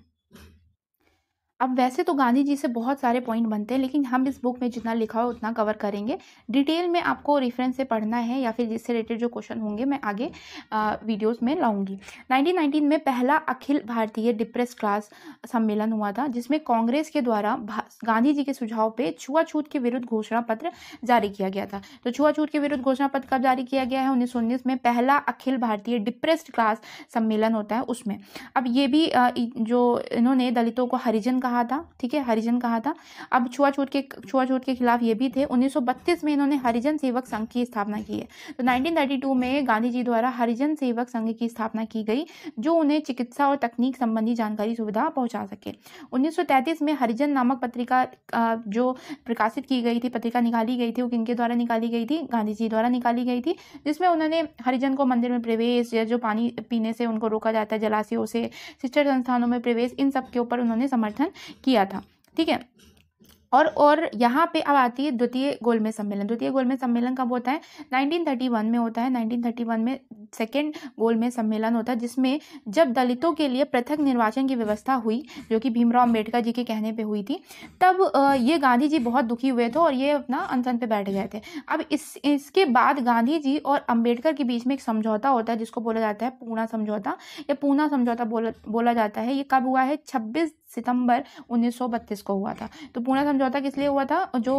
अब वैसे तो गांधी जी से बहुत सारे पॉइंट बनते हैं लेकिन हम इस बुक में जितना लिखा हो उतना कवर करेंगे डिटेल में आपको रेफरेंस से पढ़ना है या फिर जिससे रिलेटेड जो क्वेश्चन होंगे मैं आगे वीडियोस में लाऊंगी 1919 में पहला अखिल भारतीय डिप्रेस क्लास सम्मेलन हुआ था जिसमें कांग्रेस के द्वारा गांधी जी के सुझाव पर छुआछूत के विरुद्ध घोषणा पत्र जारी किया गया था तो छुआछूत के विरुद्ध घोषणा पत्र कब जारी किया गया है उन्नीस में पहला अखिल भारतीय डिप्रेस्ड क्लास सम्मेलन होता है उसमें अब ये भी जो इन्होंने दलितों को हरिजन कहा कहा था ठीक है हरिजन कहा था अब छुआछूत के छुआछूत के खिलाफ ये भी थे 1932 में इन्होंने हरिजन सेवक संघ की स्थापना की है तो 1932 में गांधी जी द्वारा हरिजन सेवक संघ की स्थापना की गई जो उन्हें चिकित्सा और तकनीक संबंधी जानकारी सुविधा पहुंचा सके 1933 में हरिजन नामक पत्रिका जो प्रकाशित की गई थी पत्रिका निकाली गई थी वो किनके द्वारा निकाली गई थी गांधी जी द्वारा निकाली गई थी जिसमें उन्होंने हरिजन को मंदिर में प्रवेश या जो पानी पीने से उनको रोका जाता है जलाशयों से शिक्षण संस्थानों में प्रवेश इन सब के ऊपर उन्होंने समर्थन किया था ठीक है और और यहाँ पे अब आती है द्वितीय गोलमेज सम्मेलन द्वितीय गोलमेज सम्मेलन कब होता है 1931 में होता है 1931 में सेकेंड गोलमेज सम्मेलन होता है जिसमें जब दलितों के लिए पृथक निर्वाचन की व्यवस्था हुई जो कि भीमराव अम्बेडकर जी के कहने पे हुई थी तब ये गांधी जी बहुत दुखी हुए थे और ये अपना अनशन पर बैठ गए थे अब इस इसके बाद गांधी जी और अम्बेडकर के बीच में एक समझौता होता है जिसको बोला जाता है पूना समझौता या पूना समझौता बोला बोला जाता है ये कब हुआ है छब्बीस सितंबर 1932 को हुआ था तो पूना समझौता किस लिए हुआ था जो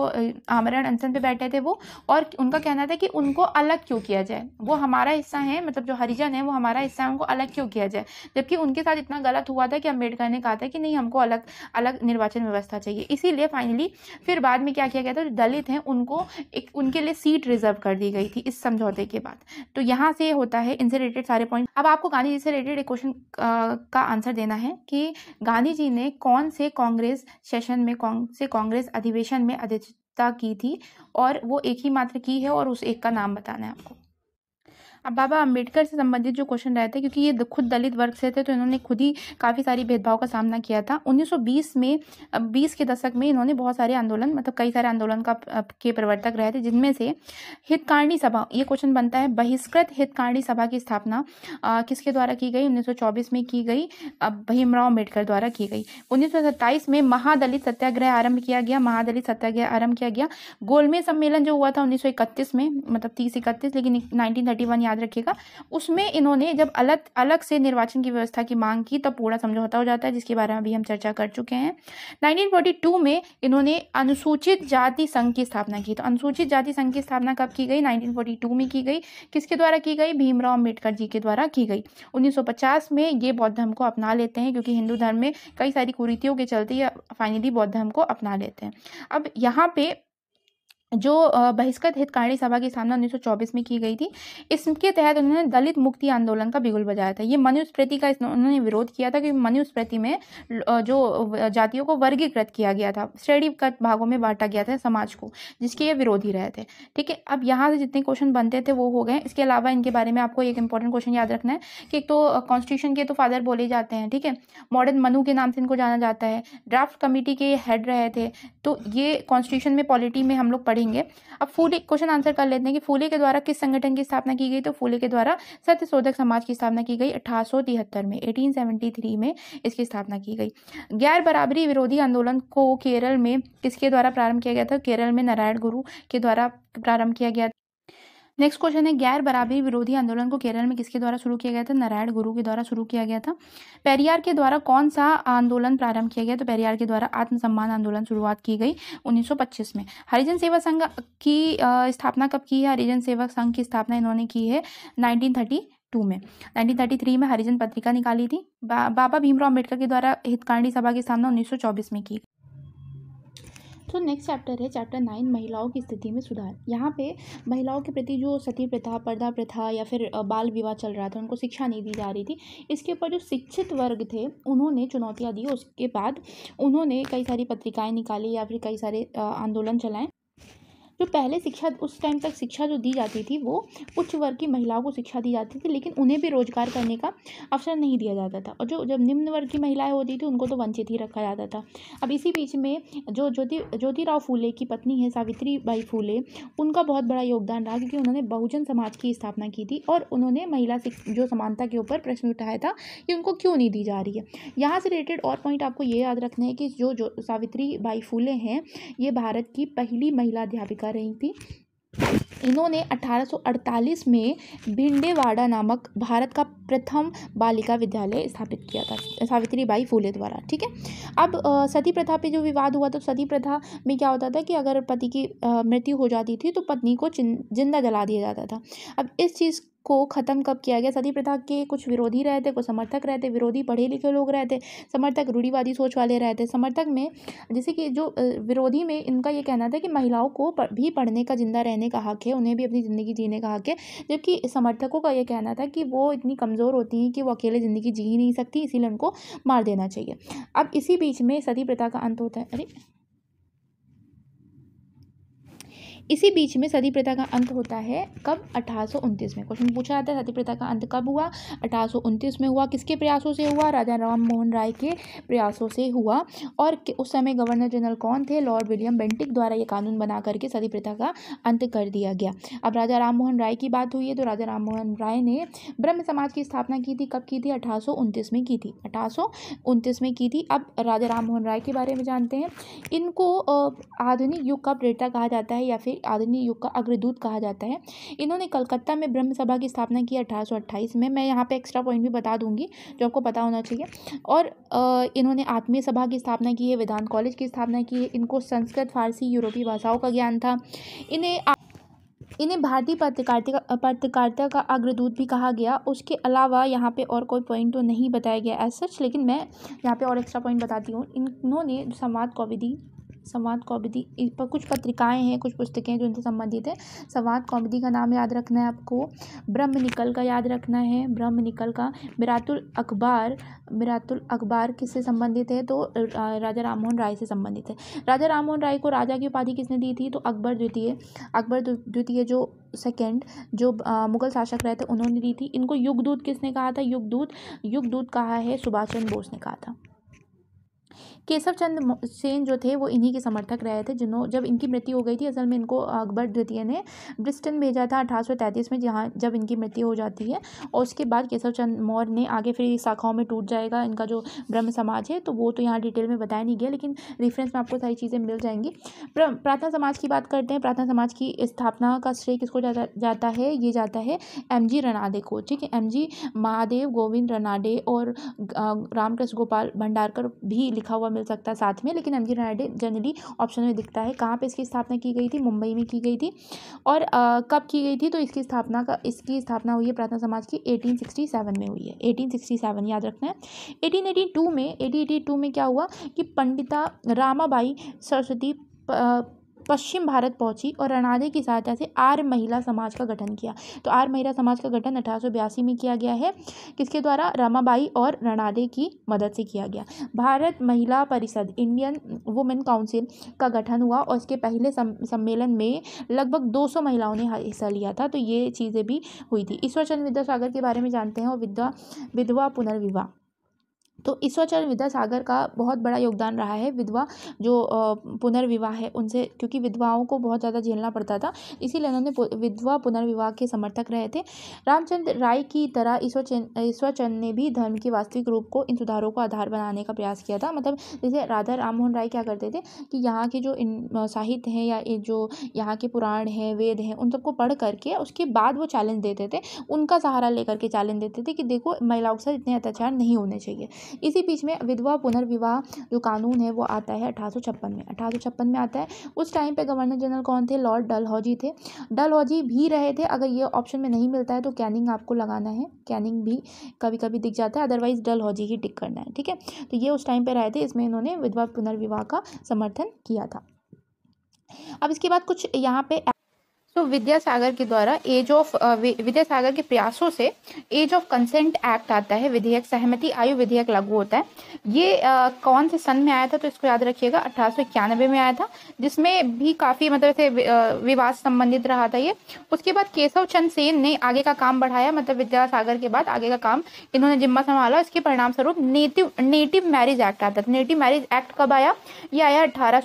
आमरण अनसन पे बैठे थे वो और उनका कहना था कि उनको अलग क्यों किया जाए वो हमारा हिस्सा है मतलब जो हरिजन है वो हमारा हिस्सा है उनको अलग क्यों किया जाए जबकि उनके साथ इतना गलत हुआ था कि अम्बेडकर ने कहा था कि नहीं हमको अलग अलग निर्वाचन व्यवस्था चाहिए इसीलिए फाइनली फिर बाद में क्या किया गया था जो दलित हैं उनको एक उनके लिए सीट रिजर्व कर दी गई थी इस समझौते के बाद तो यहाँ से होता है इनसे रिलेटेड सारे पॉइंट अब आपको गांधी जी से रिलेटेड एक क्वेश्चन का आंसर देना है कि गांधी जी ने ने कौन से कांग्रेस सेशन में कौन से कांग्रेस अधिवेशन में अध्यक्षता की थी और वो एक ही मात्र की है और उस एक का नाम बताना है आपको अब बाबा अम्बेडकर से संबंधित जो क्वेश्चन रहे थे क्योंकि ये खुद दलित वर्ग से थे तो इन्होंने खुद ही काफ़ी सारी भेदभाव का सामना किया था 1920 में 20 के दशक में इन्होंने बहुत सारे आंदोलन मतलब कई सारे आंदोलन का के प्रवर्तक रहे थे जिनमें से हितकारिणी सभा ये क्वेश्चन बनता है बहिष्कृत हितकारिणी सभा की स्थापना आ, किसके द्वारा की गई उन्नीस में की गई अब भीमराव अम्बेडकर द्वारा की गई उन्नीस में महादलित सत्याग्रह आरम्भ किया गया महादलित सत्याग्रह आरम्भ किया गया गोलमेज सम्मेलन जो हुआ था उन्नीस में मतलब तीस इकतीस लेकिन नाइनटीन याद रखिएगा उसमें इन्होंने जब अलग अलग से निर्वाचन की व्यवस्था की मांग की तब पूरा समझौता हो जाता है जिसके बारे में अभी हम चर्चा कर चुके हैं नाइनटीन में इन्होंने अनुसूचित जाति संघ की स्थापना की तो अनुसूचित जाति संघ की स्थापना कब की गई नाइनटीन में की गई किसके द्वारा की गई भीमराव अम्बेडकर जी के द्वारा की गई उन्नीस में ये बौद्ध धर्म को अपना लेते हैं क्योंकि हिंदू धर्म में कई सारी कुरीतियों के चलते फाइनली बौद्ध धर्म को अपना लेते हैं अब यहाँ पे जो बहिष्कृत हितकारिणी सभा की स्थापना 1924 में की गई थी इसके तहत उन्होंने दलित मुक्ति आंदोलन का बिगुल बजाया था ये मनुस्मृति का उन्होंने विरोध किया था क्योंकि मनुस्मृति में जो जातियों को वर्गीकृत किया गया था श्रेणीगत भागों में बांटा गया था समाज को जिसके ये विरोधी रहे थे ठीक है अब यहाँ से जितने क्वेश्चन बनते थे वो हो गए इसके अलावा इनके बारे में आपको एक इंपॉर्टेंट क्वेश्चन याद रखना है कि एक तो कॉन्स्टिट्यूशन के तो फादर बोले जाते हैं ठीक है मॉडर्न मनु के नाम से इनको जाना जाता है ड्राफ्ट कमेटी के हेड रहे थे तो ये कॉन्स्टिट्यूशन में पॉलिटी में हम लोग पढ़े पढ़ेंगे अब फूले क्वेश्चन आंसर कर लेते हैं कि फूले के द्वारा किस संगठन की स्थापना की गई तो फूले के द्वारा सत्य शोधक समाज की स्थापना की गई अठारह में एटीन में इसकी स्थापना की गई गैर बराबरी विरोधी आंदोलन को केरल में किसके द्वारा प्रारंभ किया गया था केरल में नारायण गुरु के द्वारा प्रारंभ किया गया नेक्स्ट क्वेश्चन है गैर बराबरी विरोधी आंदोलन को केरल में किसके द्वारा शुरू किया गया था नारायण गुरु के द्वारा शुरू किया गया था पेरियार के द्वारा कौन सा आंदोलन प्रारंभ किया गया तो पेरियार के द्वारा आत्मसम्मान आंदोलन शुरुआत की गई 1925 में हरिजन सेवा संघ की स्थापना कब की है हरिजन सेवक संघ की स्थापना इन्होंने की है नाइनटीन टू में 1933 में हरिजन पत्रिका निकाली थी बा, बाबा भीमराव अंबेडकर के द्वारा हितकांडी सभा की स्थापना 1924 में की तो नेक्स्ट चैप्टर है चैप्टर नाइन महिलाओं की स्थिति में सुधार यहाँ पे महिलाओं के प्रति जो सती प्रथा पर्दा प्रथा या फिर बाल विवाह चल रहा था उनको शिक्षा नहीं दी जा रही थी इसके ऊपर जो शिक्षित वर्ग थे उन्होंने चुनौतियाँ दी उसके बाद उन्होंने कई सारी पत्रिकाएँ निकाली या फिर कई सारे आंदोलन चलाएँ जो पहले शिक्षा उस टाइम तक शिक्षा जो दी जाती थी वो उच्च वर्ग की महिलाओं को शिक्षा दी जाती थी लेकिन उन्हें भी रोजगार करने का अवसर नहीं दिया जाता था और जो जब निम्न वर्ग की महिलाएं होती थी उनको तो वंचित ही रखा जाता था अब इसी बीच में जो ज्योति ज्योतिराव फूले की पत्नी है सावित्री बाई फूले उनका बहुत बड़ा योगदान रहा क्योंकि उन्होंने बहुजन समाज की स्थापना की थी और उन्होंने महिला जो समानता के ऊपर प्रश्न उठाया था कि उनको क्यों नहीं दी जा रही है यहाँ से रिलेटेड और पॉइंट आपको ये याद रखना है कि जो जो सावित्री बाई फूले हैं ये भारत की पहली महिला अध्यापिका रही थी इन्होंने 1848 में भिंडेवाड़ा नामक भारत का प्रथम बालिका विद्यालय स्थापित किया था सावित्री बाई फूले द्वारा ठीक है अब सती प्रथा पे जो विवाद हुआ तो सती प्रथा में क्या होता था कि अगर पति की मृत्यु हो जाती थी तो पत्नी को जिंदा जला दिया जाता था अब इस चीज़ को ख़त्म कब किया गया सती प्रथा के कुछ विरोधी रहे थे कुछ समर्थक रहे थे विरोधी पढ़े लिखे लोग रहे थे समर्थक रूढ़ीवादी सोच वाले रहे थे समर्थक में जैसे कि जो विरोधी में इनका ये कहना था कि महिलाओं को भी पढ़ने का जिंदा रहने का हक है उन्हें भी अपनी ज़िंदगी जीने का हक है जबकि समर्थकों का ये कहना था कि वो इतनी कमज़ोर होती हैं कि वो अकेले ज़िंदगी जी ही नहीं सकती इसीलिए उनको मार देना चाहिए अब इसी बीच में सती प्रथा का अंत होता है अरे इसी बीच में सती प्रथा का अंत होता है कब अठारह में क्वेश्चन पूछा जाता है सती प्रथा का अंत कब हुआ अठारह में हुआ किसके प्रयासों से हुआ राजा राम मोहन राय के प्रयासों से हुआ और उस समय गवर्नर जनरल कौन थे लॉर्ड विलियम बेंटिक द्वारा ये कानून बना करके सती प्रथा का अंत कर दिया गया अब राजा राम मोहन राय की बात हुई है तो राजा राम मोहन राय ने ब्रह्म समाज की स्थापना की थी कब की थी अठारह में की थी अठारह में की थी अब राजा राम मोहन राय के बारे में जानते हैं इनको आधुनिक युग का प्रेरता कहा जाता है या फिर इसे युग का अग्रदूत कहा जाता है इन्होंने कलकत्ता में ब्रह्म सभा की स्थापना की अठारह में मैं यहाँ पर एक्स्ट्रा पॉइंट भी बता दूंगी जो आपको पता होना चाहिए और इन्होंने आत्मीय सभा की स्थापना की है विधान कॉलेज की स्थापना की है इनको संस्कृत फारसी यूरोपीय भाषाओं का ज्ञान था इन्हें इन्हें भारतीय पत्रकारिता पत्रकारिता का अग्रदूत भी कहा गया उसके अलावा यहाँ पे और कोई पॉइंट तो नहीं बताया गया एज सच लेकिन मैं यहाँ पे और एक्स्ट्रा पॉइंट बताती हूँ इन्होंने संवाद कॉमेडी संवाद कॉमेडी इस पर कुछ पत्रिकाएं हैं कुछ पुस्तकें हैं जो इनसे संबंधित है संवाद कॉमेडी का नाम याद रखना है आपको ब्रह्म निकल का याद रखना है ब्रह्म निकल का मिरातुल अखबार मिरातुल अखबार किससे संबंधित है तो राजा राममोहन राय से संबंधित है राजा राममोहन राय को राजा की उपाधि किसने दी थी तो अकबर द्वितीय अकबर द्वितीय जो सेकेंड जो आ, मुगल शासक रहे थे उन्होंने दी थी इनको युगदूत किसने कहा था युगदूत युगदूत कहा है सुभाष चंद्र बोस ने कहा था केशव चंद सेन जो थे वो इन्हीं के समर्थक रहे थे जिन्हों जब इनकी मृत्यु हो गई थी असल में इनको अकबर द्वितीय ने ब्रिस्टन भेजा था अठारह में जहाँ जब इनकी मृत्यु हो जाती है और उसके बाद केशव चंद मौर्य ने आगे फिर शाखाओं में टूट जाएगा इनका जो ब्रह्म समाज है तो वो तो यहाँ डिटेल में बताया नहीं गया लेकिन रेफरेंस में आपको सारी चीज़ें मिल जाएंगी प्रार्थना समाज की बात करते हैं प्रार्थना समाज की स्थापना का श्रेय किसको जाता जाता है ये जाता है एम जी रनाडे को ठीक है एम जी महादेव गोविंद रनाडे और रामकृष्ण गोपाल भंडारकर भी लिखा हुआ हुआ मिल सकता है साथ में लेकिन M G Naidu generally option में दिखता है कहाँ पर इसकी स्थापना की गई थी मुंबई में की गई थी और आ, कब की गई थी तो इसकी स्थापना का इसकी स्थापना हुई है प्रार्थना समाज की एटीन सिक्सटी सेवन में हुई है एटीन सिक्सटी सेवन याद रखना है एटीन एटी टू में एटी टू में क्या हुआ कि पंडिता रामाबाई सरस्वती पश्चिम भारत पहुंची और रणादे की सहायता से आर महिला समाज का गठन किया तो आर महिला समाज का गठन अठारह में किया गया है किसके द्वारा रमाबाई और रणादे की मदद से किया गया भारत महिला परिषद इंडियन वुमेन काउंसिल का गठन हुआ और इसके पहले सम, सम्मेलन में लगभग 200 महिलाओं ने हिस्सा लिया था तो ये चीज़ें भी हुई थी ईश्वरचंद विद्यासागर के बारे में जानते हैं और विधवा विधवा पुनर्विवाह तो विद्या विद्यासागर का बहुत बड़ा योगदान रहा है विधवा जो पुनर्विवाह है उनसे क्योंकि विधवाओं को बहुत ज़्यादा झेलना पड़ता था इसीलिए उन्होंने विधवा पुनर्विवाह के समर्थक रहे थे रामचंद्र राय की तरह ईश्वरचंद ईश्वरचंद ने भी धर्म के वास्तविक रूप को इन सुधारों को आधार बनाने का प्रयास किया था मतलब जैसे राधा राम मोहन राय क्या करते थे कि यहाँ के जो साहित्य हैं या जो यहाँ के पुराण हैं वेद हैं उन सबको पढ़ करके उसके बाद वो चैलेंज देते थे उनका सहारा लेकर के चैलेंज देते थे कि देखो महिलाओं के साथ इतने अत्याचार नहीं होने चाहिए इसी बीच में विधवा पुनर्विवाह जो कानून है वो आता है अठारह में अठारह में आता है उस टाइम पर गवर्नर जनरल कौन थे लॉर्ड डल थे डल भी रहे थे अगर ये ऑप्शन में नहीं मिलता है तो कैनिंग आपको लगाना है कैनिंग भी कभी कभी दिख जाता है अदरवाइज हॉजी ही टिक करना है ठीक है तो ये उस टाइम पर रहे थे इसमें इन्होंने विधवा पुनर्विवाह का समर्थन किया था अब इसके बाद कुछ यहाँ पे सो विद्यासागर के द्वारा एज ऑफ विद्यासागर के प्रयासों से एज ऑफ कंसेंट एक्ट आता है विधेयक सहमति आयु विधेयक लागू होता है ये आ, uh, कौन से सन में आया था तो इसको याद रखिएगा अठारह में आया था जिसमें भी काफ़ी मतलब से uh, विवाद संबंधित रहा था ये उसके बाद केशव चंद सेन ने आगे का काम बढ़ाया मतलब विद्यासागर के बाद आगे का काम इन्होंने जिम्मा संभाला इसके परिणाम स्वरूप नेटिव नेटिव मैरिज एक्ट आता था नेटिव मैरिज एक्ट कब आया ये आया अठारह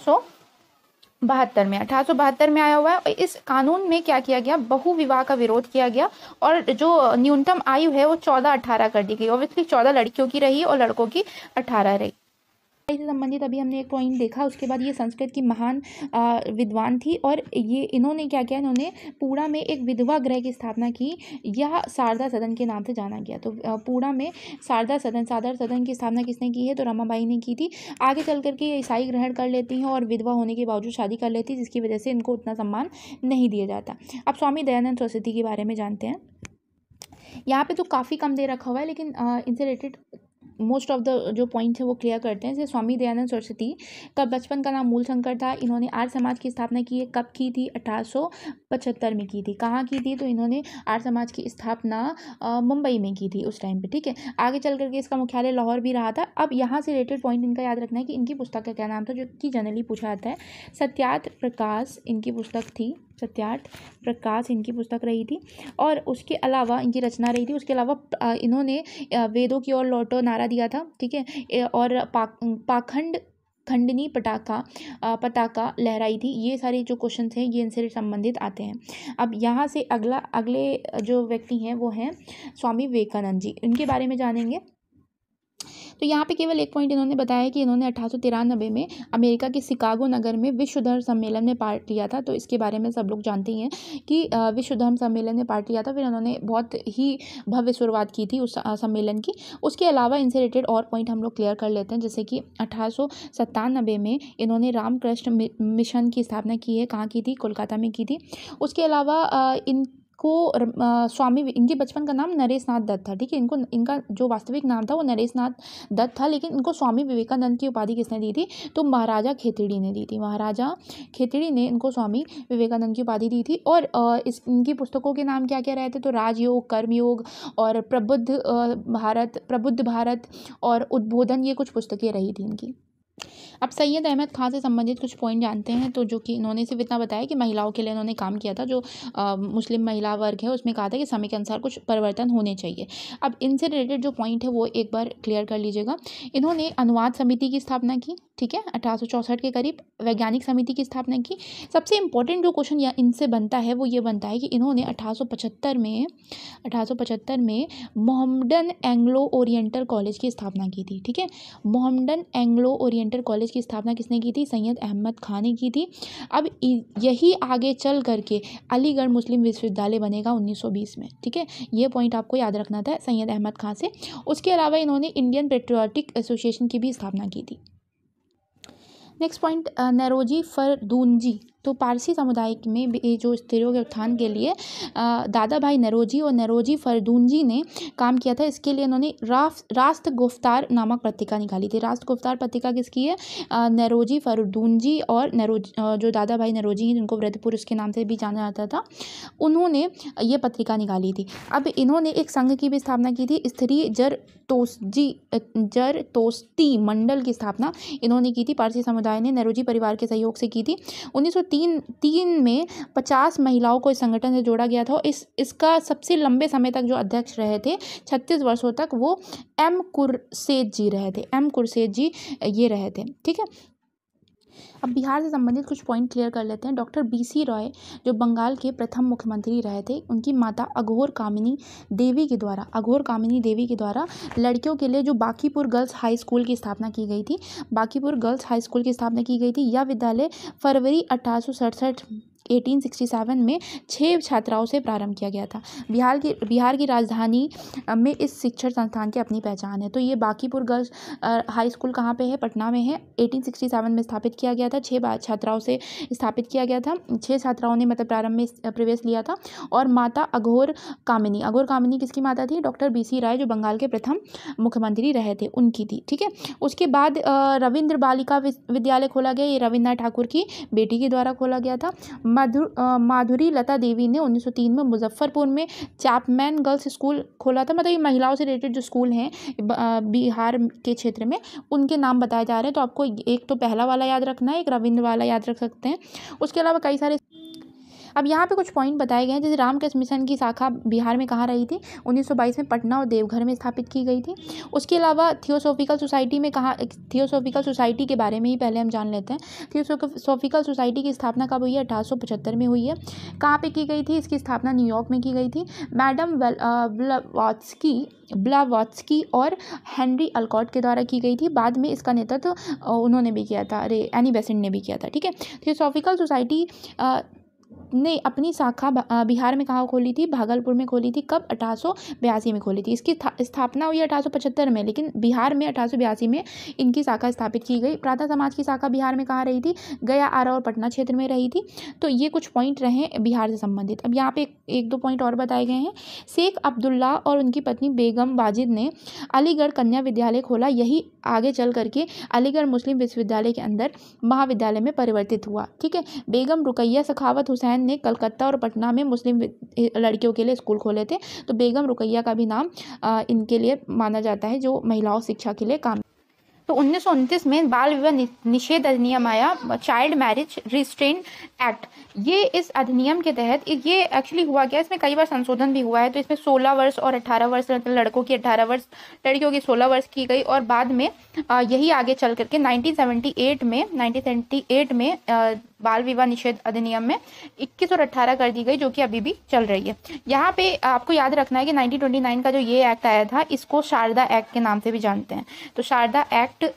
बहत्तर में अठारह बहत्तर में आया हुआ है इस कानून में क्या किया गया बहुविवाह का विरोध किया गया और जो न्यूनतम आयु है वो चौदह अठारह कर दी गई ऑब्वियसली चौदह लड़कियों की रही और लड़कों की अठारह रही से संबंधित अभी हमने एक पॉइंट देखा उसके बाद ये संस्कृत की महान विद्वान थी और ये इन्होंने क्या किया इन्होंने पूरा में एक विधवा गृह की स्थापना की यह शारदा सदन के नाम से जाना गया तो पूरा में शारदा सदन सादर सदन की स्थापना किसने की है तो रमाबाई ने की थी आगे चल करके ईसाई ग्रहण कर लेती हैं और विधवा होने के बावजूद शादी कर लेती जिसकी वजह से इनको उतना सम्मान नहीं दिया जाता अब स्वामी दयानंद सरस्वती के बारे में जानते हैं यहाँ पे तो काफ़ी कम दे रखा हुआ है लेकिन इनसे रिलेटेड मोस्ट ऑफ द जो पॉइंट है वो क्लियर करते हैं जैसे स्वामी दयानंद सरस्वती का बचपन का नाम मूल शंकर था इन्होंने आर्य समाज की स्थापना की है कब की थी अठारह में की थी कहाँ की थी तो इन्होंने आर्य समाज की स्थापना मुंबई में की थी उस टाइम पर ठीक है आगे चल करके इसका मुख्यालय लाहौर भी रहा था अब यहाँ से रिलेटेड पॉइंट इनका याद रखना है कि इनकी पुस्तक का क्या नाम था जो कि जनरली पूछा जाता है सत्यार्थ प्रकाश इनकी पुस्तक थी सत्यार्थ प्रकाश इनकी पुस्तक रही थी और उसके अलावा इनकी रचना रही थी उसके अलावा इन्होंने वेदों की ओर लौटो नारा दिया था ठीक है और पा, पाखंड खंडनी पटाखा पटाखा लहराई थी ये सारे जो क्वेश्चन हैं ये इनसे संबंधित आते हैं अब यहाँ से अगला अगले जो व्यक्ति हैं वो हैं स्वामी विवेकानंद जी इनके बारे में जानेंगे तो यहाँ पे केवल एक पॉइंट इन्होंने बताया कि इन्होंने अठारह में अमेरिका के शिकागो नगर में विश्व धर्म सम्मेलन में पार्ट लिया था तो इसके बारे में सब लोग जानते हैं कि विश्व धर्म सम्मेलन में पार्ट लिया था फिर इन्होंने बहुत ही भव्य शुरुआत की थी उस सम्मेलन की उसके अलावा इनसे रिलेटेड और पॉइंट हम लोग क्लियर कर लेते हैं जैसे कि अठारह में इन्होंने रामकृष्ण मिशन की स्थापना की है कहाँ की थी कोलकाता में की थी उसके अलावा इन को स्वामी इनके बचपन का नाम नरेश नाथ दत्त था ठीक है इनको इनका जो वास्तविक नाम था वो नरेश नाथ दत्त था लेकिन इनको स्वामी विवेकानंद की उपाधि किसने दी थी तो महाराजा खेतड़ी ने दी थी महाराजा खेतड़ी ने इनको स्वामी विवेकानंद की उपाधि दी थी और इस इनकी पुस्तकों के नाम क्या क्या रहे थे तो राजयोग कर्मयोग और प्रबुद्ध भारत प्रबुद्ध भारत और उद्बोधन ये कुछ पुस्तकें रही थी इनकी अब सैयद अहमद खान से संबंधित कुछ पॉइंट जानते हैं तो जो कि इन्होंने सिर्फ इतना बताया कि महिलाओं के लिए इन्होंने काम किया था जो आ, मुस्लिम महिला वर्ग है उसमें कहा था कि समय के अनुसार कुछ परिवर्तन होने चाहिए अब इनसे रिलेटेड जो पॉइंट है वो एक बार क्लियर कर लीजिएगा इन्होंने अनुवाद समिति की स्थापना की ठीक है अठारह के करीब वैज्ञानिक समिति की स्थापना की सबसे इम्पोर्टेंट जो क्वेश्चन इनसे बनता है वो ये बनता है कि इन्होंने अठारह में अठारह में मोहम्मडन एंग्लो ओरिएंटल कॉलेज की स्थापना की थी ठीक है Mohammedan Anglo Oriental inter college की स्थापना किसने की थी सैयद अहमद खां ने की थी अब यही आगे चल करके अलीगढ़ मुस्लिम विश्वविद्यालय बनेगा 1920 में ठीक है ये पॉइंट आपको याद रखना था सैयद अहमद खां से उसके अलावा इन्होंने इंडियन पेट्रियाटिक एसोसिएशन की भी स्थापना की थी नेक्स्ट पॉइंट नरोजी फरदूनजी तो पारसी समुदाय में भी जो स्त्रियों के उत्थान के लिए दादा भाई नरोजी और नरोजी फ़रदूनजी ने काम किया था इसके लिए इन्होंने रास्त गुफ्तार नामक पत्रिका निकाली थी रास्त गुफ्तार पत्रिका किसकी है नरोजी फ़रदूनजी और नरोज जो दादा भाई नरोजी हैं जिनको वृद्ध पुरुष के नाम से भी जाना जाता था उन्होंने ये पत्रिका निकाली थी अब इन्होंने एक संघ की भी स्थापना की थी स्त्री जर तोस्जी जर तोस्ती मंडल की स्थापना इन्होंने की थी पारसी समुदाय ने नरोजी परिवार के सहयोग से की थी उन्नीस तीन तीन में पचास महिलाओं को इस संगठन से जोड़ा गया था इस इसका सबसे लंबे समय तक जो अध्यक्ष रहे थे छत्तीस वर्षों तक वो एम कुरसेद जी रहे थे एम कुरसेद जी ये रहे थे ठीक है अब बिहार से संबंधित कुछ पॉइंट क्लियर कर लेते हैं डॉक्टर बी सी रॉय जो बंगाल के प्रथम मुख्यमंत्री रहे थे उनकी माता अघोर कामिनी देवी के द्वारा अघोर कामिनी देवी के द्वारा लड़कियों के लिए जो बाकीपुर गर्ल्स हाई स्कूल की स्थापना की गई थी बाकीपुर गर्ल्स हाई स्कूल की स्थापना की गई थी यह विद्यालय फरवरी अठारह 1867 में छः छात्राओं से प्रारंभ किया गया था बिहार की बिहार की राजधानी में इस शिक्षण संस्थान की अपनी पहचान है तो ये बाकीपुर गर्ल्स हाई स्कूल कहाँ पे है पटना में है 1867 में स्थापित किया गया था छः छात्राओं से स्थापित किया गया था छः छात्राओं ने मतलब प्रारंभ में प्रवेश लिया था और माता अघोर कामिनी अघोर कामिनी किसकी माता थी डॉक्टर बी सी राय जो बंगाल के प्रथम मुख्यमंत्री रहे थे उनकी थी ठीक है उसके बाद रविन्द्र बालिका विद्यालय खोला गया ये रविन्द्रनाथ ठाकुर की बेटी के द्वारा खोला गया था माधुर माधुरी लता देवी ने उन्नीस सौ तीन में मुजफ्फरपुर में चैपमैन गर्ल्स स्कूल खोला था मतलब ये महिलाओं से रिलेटेड जो स्कूल हैं बिहार के क्षेत्र में उनके नाम बताए जा रहे हैं तो आपको एक तो पहला वाला याद रखना है एक रविंद्र वाला याद रख सकते हैं उसके अलावा कई सारे अब यहाँ पे कुछ पॉइंट बताए गए हैं जैसे रामकृष्ण मिशन की शाखा बिहार में कहाँ रही थी 1922 में पटना और देवघर में स्थापित की गई थी उसके अलावा थियोसोफिकल सोसाइटी में कहाँ थियोसोफिकल सोसाइटी के बारे में ही पहले हम जान लेते हैं थियोसोफिकल सोसाइटी की स्थापना कब हुई है अठारह में हुई है कहाँ पर की गई थी इसकी स्थापना न्यूयॉर्क में की गई थी मैडम ब्लावात्सकी ब्लावात्सकी और हेनरी अल्कॉट के द्वारा की गई थी बाद में इसका नेतृत्व उन्होंने भी किया था अरे एनी बेसेंट ने भी किया था ठीक है थियोसॉफिकल सोसाइटी अपने अपनी शाखा बिहार में कहाँ खोली थी भागलपुर में खोली थी कब अठारह में खोली थी इसकी स्थापना हुई अठारह में लेकिन बिहार में अठारह में इनकी शाखा स्थापित की गई प्राथा समाज की शाखा बिहार में कहाँ रही थी गया आरा और पटना क्षेत्र में रही थी तो ये कुछ पॉइंट रहे बिहार से संबंधित अब यहाँ पे एक, एक दो पॉइंट और बताए गए हैं शेख अब्दुल्ला और उनकी पत्नी बेगम वाजिद ने अलीगढ़ कन्या विद्यालय खोला यही आगे चल करके अलीगढ़ मुस्लिम विश्वविद्यालय के अंदर महाविद्यालय में परिवर्तित हुआ ठीक है बेगम रुकैया सखावत हुसैन हुसैन ने कलकत्ता और पटना में मुस्लिम लड़कियों के लिए स्कूल खोले थे तो बेगम रुकैया का भी नाम इनके लिए माना जाता है जो महिलाओं शिक्षा के लिए काम तो उन्नीस में बाल विवाह निषेध अधिनियम आया चाइल्ड मैरिज रिस्ट्रेन एक्ट ये इस अधिनियम के तहत ये एक्चुअली हुआ क्या इसमें कई बार संशोधन भी हुआ है तो इसमें 16 वर्ष और 18 वर्ष लड़कों की 18 वर्ष लड़कियों की 16 वर्ष की गई और बाद में यही आगे चल करके 1978 में 1978 में बाल विवाह निषेध अधिनियम में 21 और अट्ठारह कर दी गई जो कि अभी भी चल रही है यहाँ पे आपको याद रखना है कि 1929 का जो ये एक्ट आया था इसको शारदा एक्ट के नाम से भी जानते हैं तो शारदा एक्ट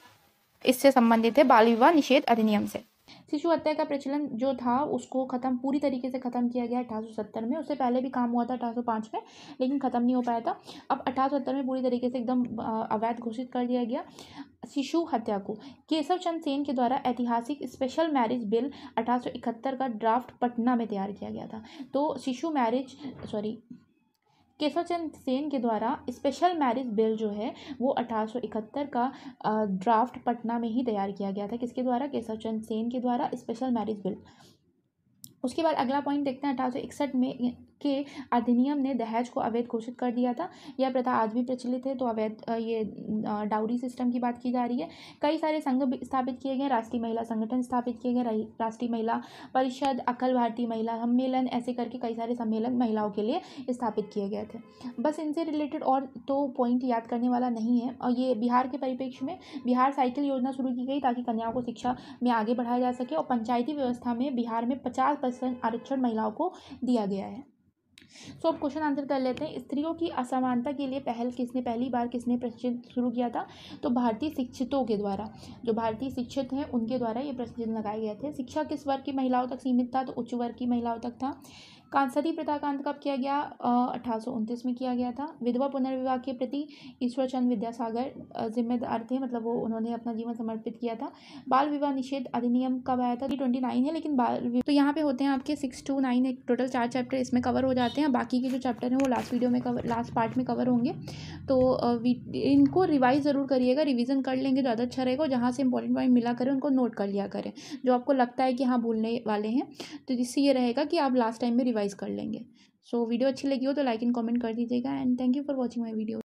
इससे संबंधित है बाल विवाह निषेध अधिनियम से शिशु हत्या का प्रचलन जो था उसको ख़त्म पूरी तरीके से ख़त्म किया गया अठारह में उससे पहले भी काम हुआ था अठारह में लेकिन ख़त्म नहीं हो पाया था अब अठारह में पूरी तरीके से एकदम अवैध घोषित कर दिया गया शिशु हत्या को केशव चंद सेन के द्वारा ऐतिहासिक स्पेशल मैरिज बिल इकहत्तर का ड्राफ्ट पटना में तैयार किया गया था तो शिशु मैरिज सॉरी केशवचंद सेन के द्वारा स्पेशल मैरिज बिल जो है वो अठारह का ड्राफ्ट पटना में ही तैयार किया गया था किसके द्वारा केशवचंद सेन के द्वारा स्पेशल मैरिज बिल उसके बाद अगला पॉइंट देखते हैं अठारह में के अधिनियम ने दहेज को अवैध घोषित कर दिया था यह प्रथा आज भी प्रचलित है तो अवैध ये डाउरी सिस्टम की बात की जा रही है कई सारे संघ स्थापित किए गए राष्ट्रीय महिला संगठन स्थापित किए गए राष्ट्रीय महिला परिषद अखिल भारतीय महिला सम्मेलन ऐसे करके कई सारे सम्मेलन महिलाओं के लिए स्थापित किए गए थे बस इनसे रिलेटेड और तो पॉइंट याद करने वाला नहीं है और ये बिहार के परिप्रेक्ष्य में बिहार साइकिल योजना शुरू की गई ताकि कन्याओं को शिक्षा में आगे बढ़ाया जा सके और पंचायती व्यवस्था में बिहार में पचास परसेंट आरक्षण महिलाओं को दिया गया है सो अब क्वेश्चन आंसर कर लेते हैं स्त्रियों की असमानता के लिए पहल किसने पहली बार किसने प्रश्न शुरू किया था तो भारतीय शिक्षितों के द्वारा जो भारतीय शिक्षित हैं उनके द्वारा ये प्रश्न लगाए गए थे शिक्षा किस वर्ग की महिलाओं तक सीमित था तो उच्च वर्ग की महिलाओं तक था कांसदी प्रथा का अंत कब किया गया अठारह में किया गया था विधवा पुनर्विवाह के प्रति ईश्वरचंद विद्यासागर जिम्मेदार थे मतलब वो उन्होंने अपना जीवन समर्पित किया था बाल विवाह निषेध अधिनियम कब आया था ट्वेंटी नाइन है लेकिन बाल तो यहाँ पे होते हैं आपके सिक्स टू नाइन एक टोटल चार चैप्टर इसमें कवर हो जाते हैं बाकी के जो चैप्टर हैं वो लास्ट वीडियो में कवर लास्ट पार्ट में कवर होंगे तो इनको रिवाइज ज़रूर करिएगा रिविज़न कर लेंगे ज़्यादा अच्छा रहेगा जहाँ से इंपॉर्टेंट पॉइंट मिला करें उनको नोट कर लिया करें जो आपको लगता है कि हाँ भूलने वाले हैं तो इससे ये रहेगा कि आप लास्ट टाइम में रिवाइज रिवाइज़ कर लेंगे सो so, वीडियो अच्छी लगी हो तो लाइक एंड कमेंट कर दीजिएगा and thank you for watching my video